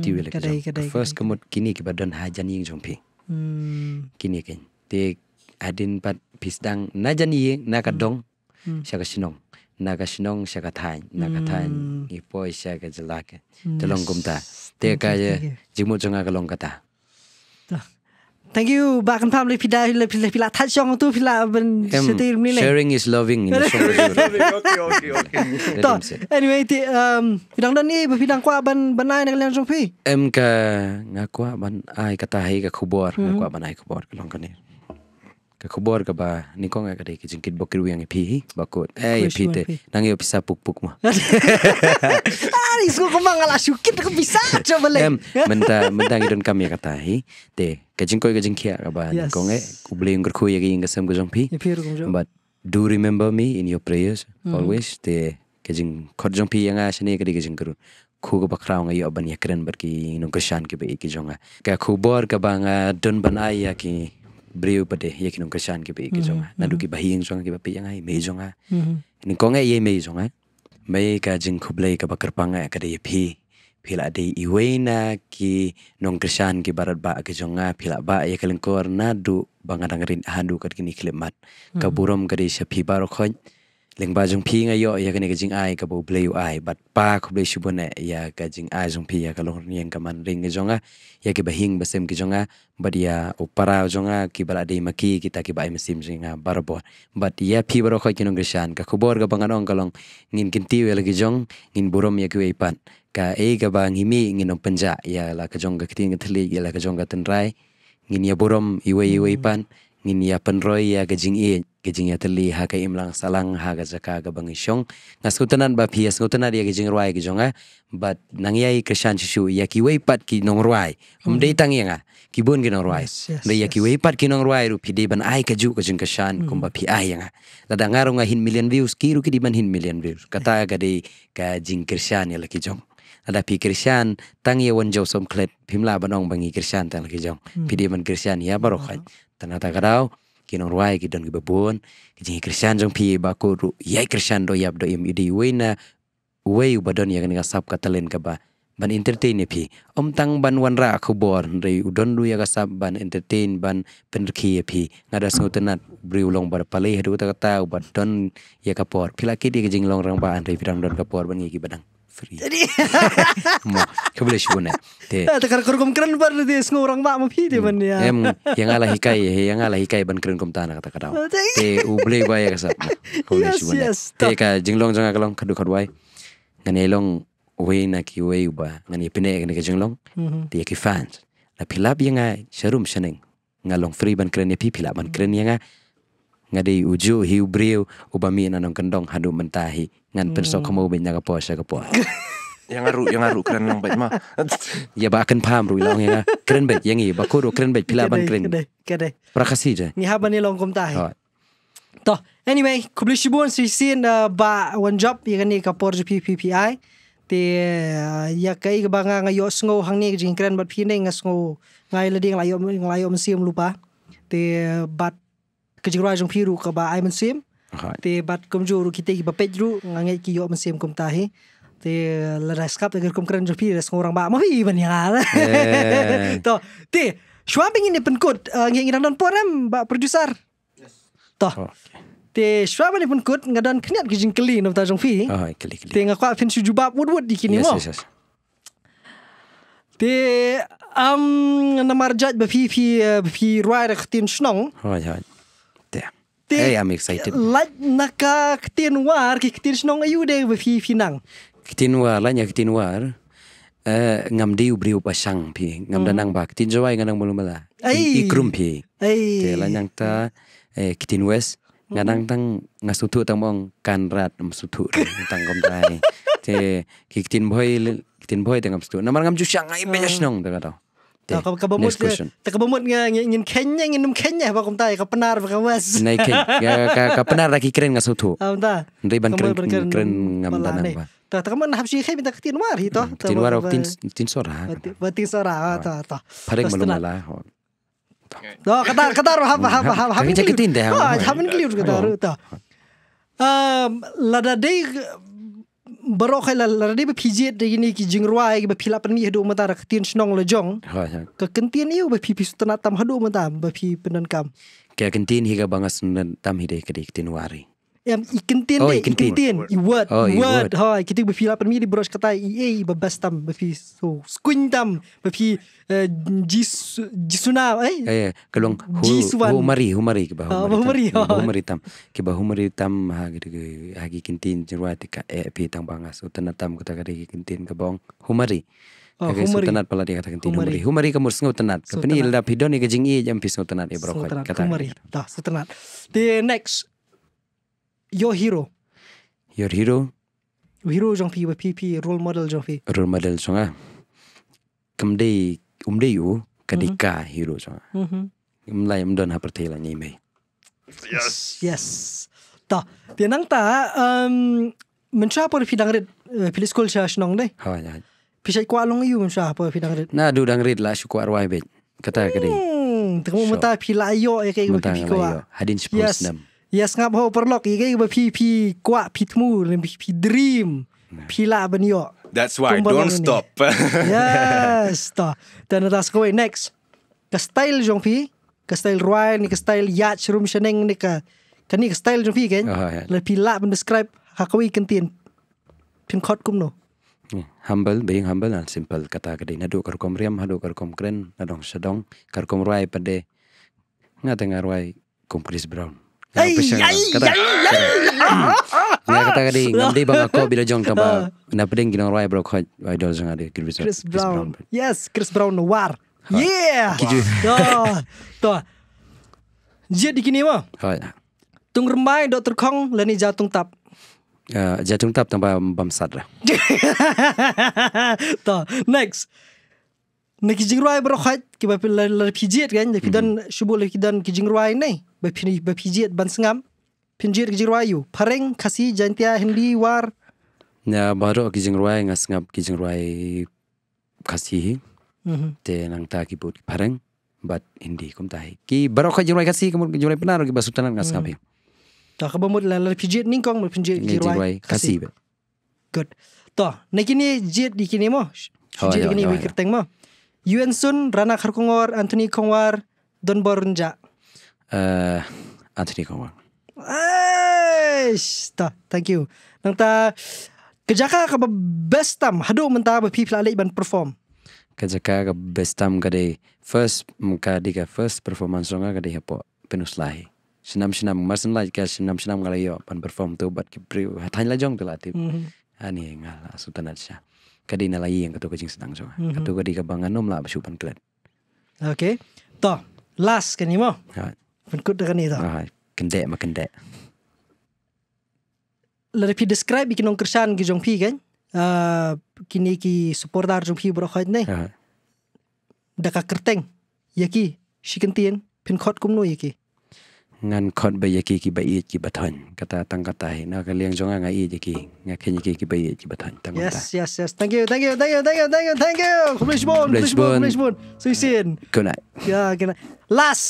ติวิลกิจง first กับมุดกินี่กับดันหาจันยิงจงพี Hmm. Kini kan. Okay de adin pat pisdang na jani na ka mm. dong mm. sha ka shinong na ka shinong sha ka thai na ka thai mm. ni po sha ka jala ka de long gum ta de ka ye ji mo jong ka long ka ta Thank you back and family pida le pida pila thach song tu pila ben setir ni le sharing is loving in the song okay okay okay anyway the um pidang dan ni pidang kwa ban banai nak lian jong phi em ka ngakwa ban ai kata hai ka khubor ngakwa ban ai khubor long ka ni ka khobor ka ba nikong ka de kitchen kit bokir wiang phi eh? bakot ei eh, phi te nang yo pisa puk puk ma ari ah, sku ko mang ala sukit ko pisa cho bele em menta menta gidon kami kata hi eh? te ka jing koi ka jing kia ka ba nikong e ku ble ngur khu yagi ing sam gojong phi but do remember me in your prayers hmm. always te ka jing khot jong phi yanga shane ka de ka jing kru ku ga bakra nga yo ban yakren ki nu ka shan ki be ki jonga ah. ka khu bor ka ba nga ah, don ban ai ya ki breu pate mm-hmm. ah. mm-hmm. ah, ah. mm-hmm. ye kinong kashan ki pe ki jonga na du ki bahi ing jonga ki bapi yanga me jonga ni kong ye me jonga me ka jing khu blai ka bakar panga ka de ye phi phila de i weina ki nong kashan ki barat ba ki jonga phila ba ye kalen kor na du banga dangrin handu kat kini klimat ka burom ka de sha phi baro khoi leng ba jong phi nga yo ya ka ne ka jing ai ka bo play u ai but pa ko ble shu bone ya ka jing ai jong phi ya ka long rieng ka man ring nga e jonga ya ke ba hing ba sem ki jonga but ya o para jonga ki bala de ma ki ki ta ki ba mi sim jinga bar bo but ya phi bro kho ki nong gishan ka khubor ga bang anong ka long ngin kin ti we la ki jong ngin burom ya ki we pan ka e ga ba ngi mi ngin nong panja ya la ka jonga ki ting thli ya la ka jonga ten rai ngin ya burom i we i we pan ngin ya pan roi ya ga jing i e, gejingnya teli ha ke imlang salang ha ga zaka ga bang isong nga sutanan ba phi ya sutana dia ya gejing ruai ge jonga but nang yai kishan chu ya ki wei pat ki nong ruai um dei tang yanga ki bun ge nong ruai de ya ki wei pat ki nong ruai ru phi de ban ai ka ju ka jing kishan mm. kum ba phi ai yanga da da ngaro nga hin million views ki ru ki di ban hin million views kata ga de ka jing kishan ya la ki jong ada pi kishan tang ye ya won jo som klet phim la banong bangi kishan tang la ki jong phi mm. de ban kishan ya baro khat mm. tanata ga dau ki nong ruai ki don ki babon ki jing christian jong pi ba ko ru yai christian do yap do im idi weina wei u badon yang ngasap sap katalen ka ba ban entertain pi om tang ban wan ra khu bor re u don ru yang sap ban entertain ban pen ki pi ngada so tenat bri u long bar pale hedu ta ta u badon ya ka por pila ki di jing long rang ba an re pirang don ka por ban ki badang free. Jadi, mo, kau boleh cuba ni. Ah, Tapi kalau kau kum keren pun dia semua orang mak mampi dia hmm. mana ya. Em, yang ala hikai, yang ala hikai ban keren kum tanah kata ah, kata. Tapi ubele gua ya kasap. Kau boleh cuba ni. Tapi kalau jenglong jangan kalong kadu kaduai, ngani long way nak iwe uba, ngani pinai ngani kajenglong, dia kifans. Tapi lab yang ngai serum seneng ngalong free ban keren ya pipi lab ban keren yang ngai ngadi uju hibriu ubami na nong kendong hadu mentahi ngan hmm. perso kamu bin nyaga po sa kapo yang aru yang aru keren nong bet ma ya ba akan paham ru ilang ya keren bet yang i ba kuru keren bet pila ban keren kede kede prakasi je ni haba ni long kum tahi to anyway kubli shibun si sin eh, ba one job yang kan ni kapo ju ppi te eh, ya kai ba nga ngayo sngo hang ni jing keren bet pine ngasngo ngai lading layo ngayo mesim lupa te eh, bat kerja keluar jong piru ke ba ai mensim te bat kum jo ru kite ki ba pedru ngange ki yo mensim kum tahi te la ras kap te kum kran jong piru ras orang ba mahi ban ya eh. to te shuam ping ni penkut ngi ngi dan poram ba producer to te shuam ni penkut ngadan kniat ki jing keli no ta jong fi te ngakwa fin shu jubab wud wud dikini mo te am nama marjat ba fi fi fi eh, ruai ra khtin shnong hoi hoi Hey, I'm excited. Lat naka ketin war ki ketin senong ayu de bafi finang. Ketin war lah nyak ketin war. Eh, ngam diu beriu pasang pi. Ngam danang mm. bak. Ketin jawai ngam danang mula-mula. Ikrum pi. Ay. Tela nyang ta ketin wes. Ngam danang tang ngasutu tang mong kanrat ngasutu tang komtai. Te ketin boy ketin boy tang ngasutu. Namar ngam jushang ayu bejas mm. senong tega tau. Tak kau kau bermut tak kau bermut ngah ingin kenyah ingin num kenyah bakum tay kau penar bakum mas. Nai ke ya, kau kau penar lagi keren ngah ah, sautu. Kau tay. Nai ban keren keren ngah mula nai. Tak tak kau mana habsi kau minta ketin war hito. Hmm, ketin war ketin ketin sora. Ketin sora tak tak. Parek malu mala. No kata kata roh apa apa apa. Kau minta ketin deh. Kau minta ketin deh. Kau minta ketin deh. Kau minta ketin deh. Kau minta ketin deh. Kau minta ketin deh. Kau minta ketin deh. Kau minta ketin deh. Kau minta ketin deh. Barok kala lara dia berpijit dari ni ki jengruai ki bepilak peni hidup mata ada ketian senong lejong. Ke kentian iu bepipi sutan atam hidup mata bepi penan kam. Ke kentian hingga bangas senan tam hidup kedik tinwari yang ikan tin oh, ikan tin oh, word word ha kita bagi lapan mili bros kata ee bebas tam bagi so squin tam bagi eh, jis jisuna eh eh ya, ya. kalung hu mari hu mari ke bahu ah, hu mari hu mari tam ke bahu mari tam ha gitu ke hagi ikan tin jerwati ka e pi tang bangas utana tam kata ka ikan tin ke bong hu mari Okay, so tenat pala dia katakan tinu mari. Humari kamu sengau tenat. Kepeni ilda pidon ni kejing iya jam pisau tenat ibrokat. Kata. Humari. Dah, so tenat. The next your hero? Your hero? Hero jong pi wapi pi role model jong pi. Role model jong ah. Kemde umde yu kadika mm-hmm. hero jong ah. Mhm. Mm Mulai mdon haper tela ni mei. Yes. Yes. Ta. Tienang ta um mencha por pi dangret eh, pi school cha shnong dei. Ha ya. Pi sai kwa long yu mencha por pi dangret. Na du dangret la shukwa arwai bet. Kata kadi. Hmm. Tengok mata pi la yo e kai wapi kwa. Hadin sepuluh yes. Ya sengap ho perlok Ya kaya pi pi kuak pi temu Pi dream Pi lak benio That's why Tumbal Don't stop Yes Ta Dan atas kawai next Ke style jong pi Ke style ruai Ni ke style yacht Room sheneng Ni ke Ke ni ke style jong pi kan ya. Lepi lah, lak ben describe Hakawai kentin Pin kot kum no hmm. Humble Being humble and simple Kata kadi Nadu karukom riam Hadu karukom kren Nadong sedong Karukom ruai pada Nga tengah ruai Kum Chris Brown Ay, ay, kata ah. kadi ngamdi bang ako bila jong ka ah. ba na pading ginong roy bro khoy roy dol sang ade Chris Brown. Chris Brown yes Chris Brown noir ha. yeah kiju to ha. to jie dikini wa khoy ha. tung rembai dokter kong leni lah jatung tap ya, jatung tap tambah bam sadra lah. to next na kijing ruai bro khat ki ba la la pijiet gan de kidan mhm. shubu le kidan kijing ruai nei ba pini ba pijiet ban sngam pinjir kijing ruai yu pareng khasi jantia hindi war na baro kijing ruai ngas ngap kijing ruai khasi hi mhm. te nang ta ki bot pareng but hindi kum tai ki baro kijing ruai khasi kum kijing ruai panar ki basutan ngas ngap mhm. ta khaba mot la la pijiet ning kong mot pinjir kijing ruai khasi good to nekini jit dikini mo oh, jit ya, dikini ya, ya. wikerteng mo Yuen Sun, Rana Kharkungor, Anthony Kongwar, Don Borunja. Uh, Anthony Kongwar. Eish, ta, thank you. Nang ta kejaka ka best tam hado man ta ba people ale ban perform. Kejaka ka best tam ka de first mm, ka di ka first performance nga ka de hepo penus lahi. Senam senam masen lai ka senam senam ngala yo ban perform tu bat ki pri hatan la jong tu latif. Mm -hmm. Ani ngala sutanat sya kadi na lai yang katuk jing sedang so mm -hmm. katuk kadi kabang anom lah basupan kelat okay to last kan imo ha pun kut dengan ni to ha kendek mak kendek lari pi describe bikin ongkersan ki jong pi kan uh, kini ki supportar jong pi bro khoi ne ha daka kerteng yaki shikentien kan? pin khot kum no yaki งานคอนไปยากีกีบะอีจีบะทันกตาตั้งกตาเนาะก็เลี้ยงจงอางอีจีกีงานแค่ยากีกีบะอีจีบะทันตั้งกตา yes yes yes thank you thank you thank you thank you thank you thank you คุณลิชบุญลิชบุญลิชบุญสุขสิน good night yeah good night last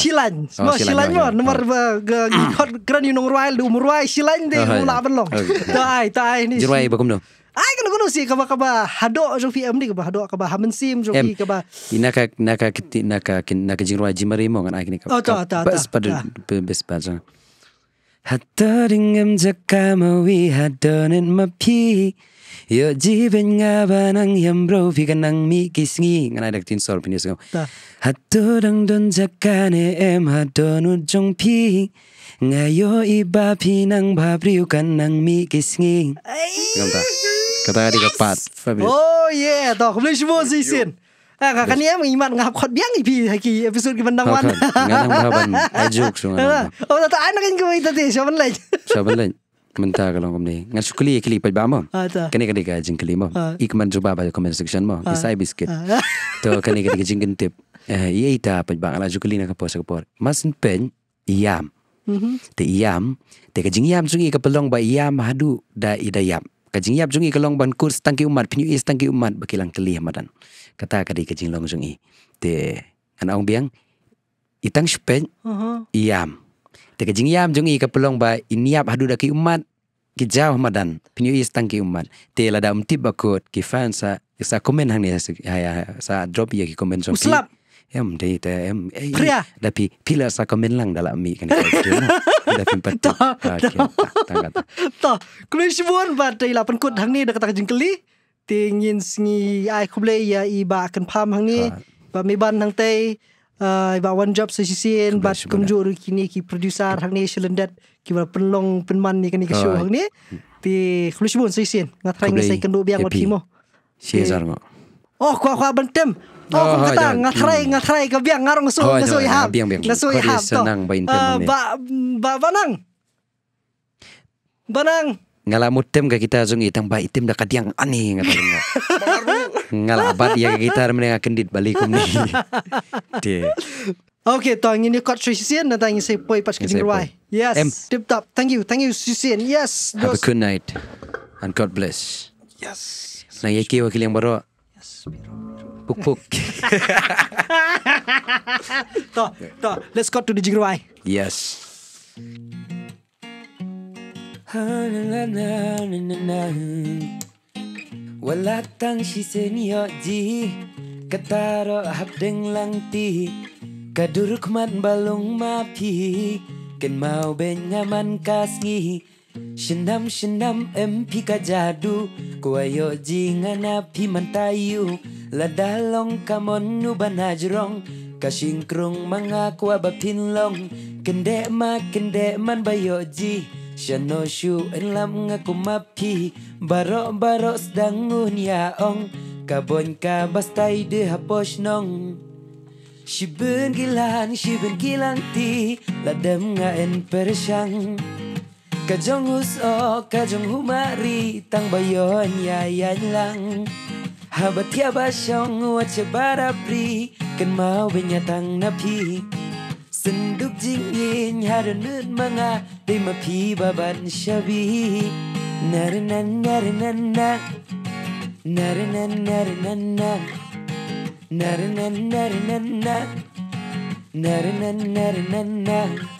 ชิลันมาชิลันมานึกว่าเกิดคนกระนิ่งนงรวยดูมรวยชิลันเดี๋ยวมูลาบันลงตายตายนี่จรวยบอกคุณหนู Ay, kalau kuno si kaba kaba hado jong PM ni kaba hado kaba hamen sim jom fi, kaba. Ina ka na ka kiti na ka kin na ka jingro ay jimari mo ngan ay kini kaba. Ata ata ata. Bes pa dun bes pa jong. Hato ding hado nen ma Yo jiben nga nang yam fi ka nang mi kis ngi ngan ay sor pinis ko. Hato dang don jaka em hado nu jong pi. Ngayo iba pinang babriukan nang mi kis ngi. ก็ต้องอธิบปัดโอ้ยเย่ต่อคุณเลยชิโบซีซินอ่ะค่ะคันนี้มึงอีมันงับขอดเบี้ยงอีพีไอคีเอพิสูดกี่วันดังวันงับดังวันไอจุกช่วงนั้นโอ้แต่ตอนนั้นก็มีตัวที่ชอบมันเลยชอบมันเลยมันตากลองกันเลยงั้นชุกลีเอคลีไปบ้ามั้งคันนี้ก็ได้กันจิงคลีมั้งอีกมันจูบ้าไปคอมเมนต์สักชั้นมั้งอีไซบิสกิตตัวคันนี้ก็ได้กันจิงกันเต็มเอ้ยไอตาไปบ้างแล้วชุกลีนะครับพอสักพอมาสินเป็นยามแต่ยามแต่ก็จิงยามซึ่งอีกับปลงไปยามฮัดูได้ได้ยาม kajing yap jungi kalong ban kurs tangki umat pinyu is tangki umat bakilang keli hamadan kata kadi kajing long jungi te kan aung biang itang shpen iam uh-huh. te kajing yap jungi ka pulong ba iniap hadu daki umat ki jauh hamadan pinyu is tangki umat te lada umtib bakut ki fansa sa komen hang ni sa drop ya ki komen jungi em để ta em ấy đã pi pi là sao có mình lăng đã làm mì cái này đã phim bắt to to to cái này shivon và đây là phần cuối hàng này đã kata jingle li tingin ngi ai không lấy ya iba cần pam hàng này và ah. mi ban hàng tây Uh, ah, about one job sesi sen, but kunjo kini ki producer hang ni shilendet ki wala penlong penman ni kini kan, ki ah, show eh. hang ni. Ti khulu shibun sesi sen, ngat hang ni sai kendo biang wat timo. Sesi sen ngok. Oh, kwa kwa bentem. Oh, kung ah, kita ya. nga try, hmm. nga try, kabiang, nga rong su, oh, nga su ihab. Ya, ya. Biang, biang, biang. Ah, ba Ba, ba, ba nang? Ba nang? Nga la mutem ka kita zong itang ba itim da kadiang ani nga tayo nga. Nga la abad ya kita rin nga kendit balikom ni. Di. Okay, to ang inyo kot si Sisian na tayo sa ipoy pas kating ruway. Yes, tip top. Thank you, thank you Sisian. Yes. Have a good night. And God bless. Yes. Nang yaki wakil yang baro. Yes. Pukuk. to, to, let's go to the Jigrawai. Yes. Wala tang si senyo ji Kataro hap deng lang ti Kaduruk man balong mapi Ken mau benyaman kas ngihi Sinam sinam MP kajadu Kuayo jingan api mantayu Ladalong kamon nuban najrong Kasingkrung mga kuwa bapinlong Kende ma kende man bayoji Shano shu enlam nga kumapi Baro baro sedang ngunya ong Kabon ka bastay de hapos nong Shibun gilan shibun gilang ti Ladem nga en persyang Shibun gilan shibun gilang ti Kajong huso, kajong humari Tang bayon, yayan lang Habat ya basyong wacha barabri Kan mau binyatang napi Senduk jingin harunut mga Di mapi baban syabi Narinan, narinan, narinan Narinan, narinan, narinan Narinan, narinan, narinan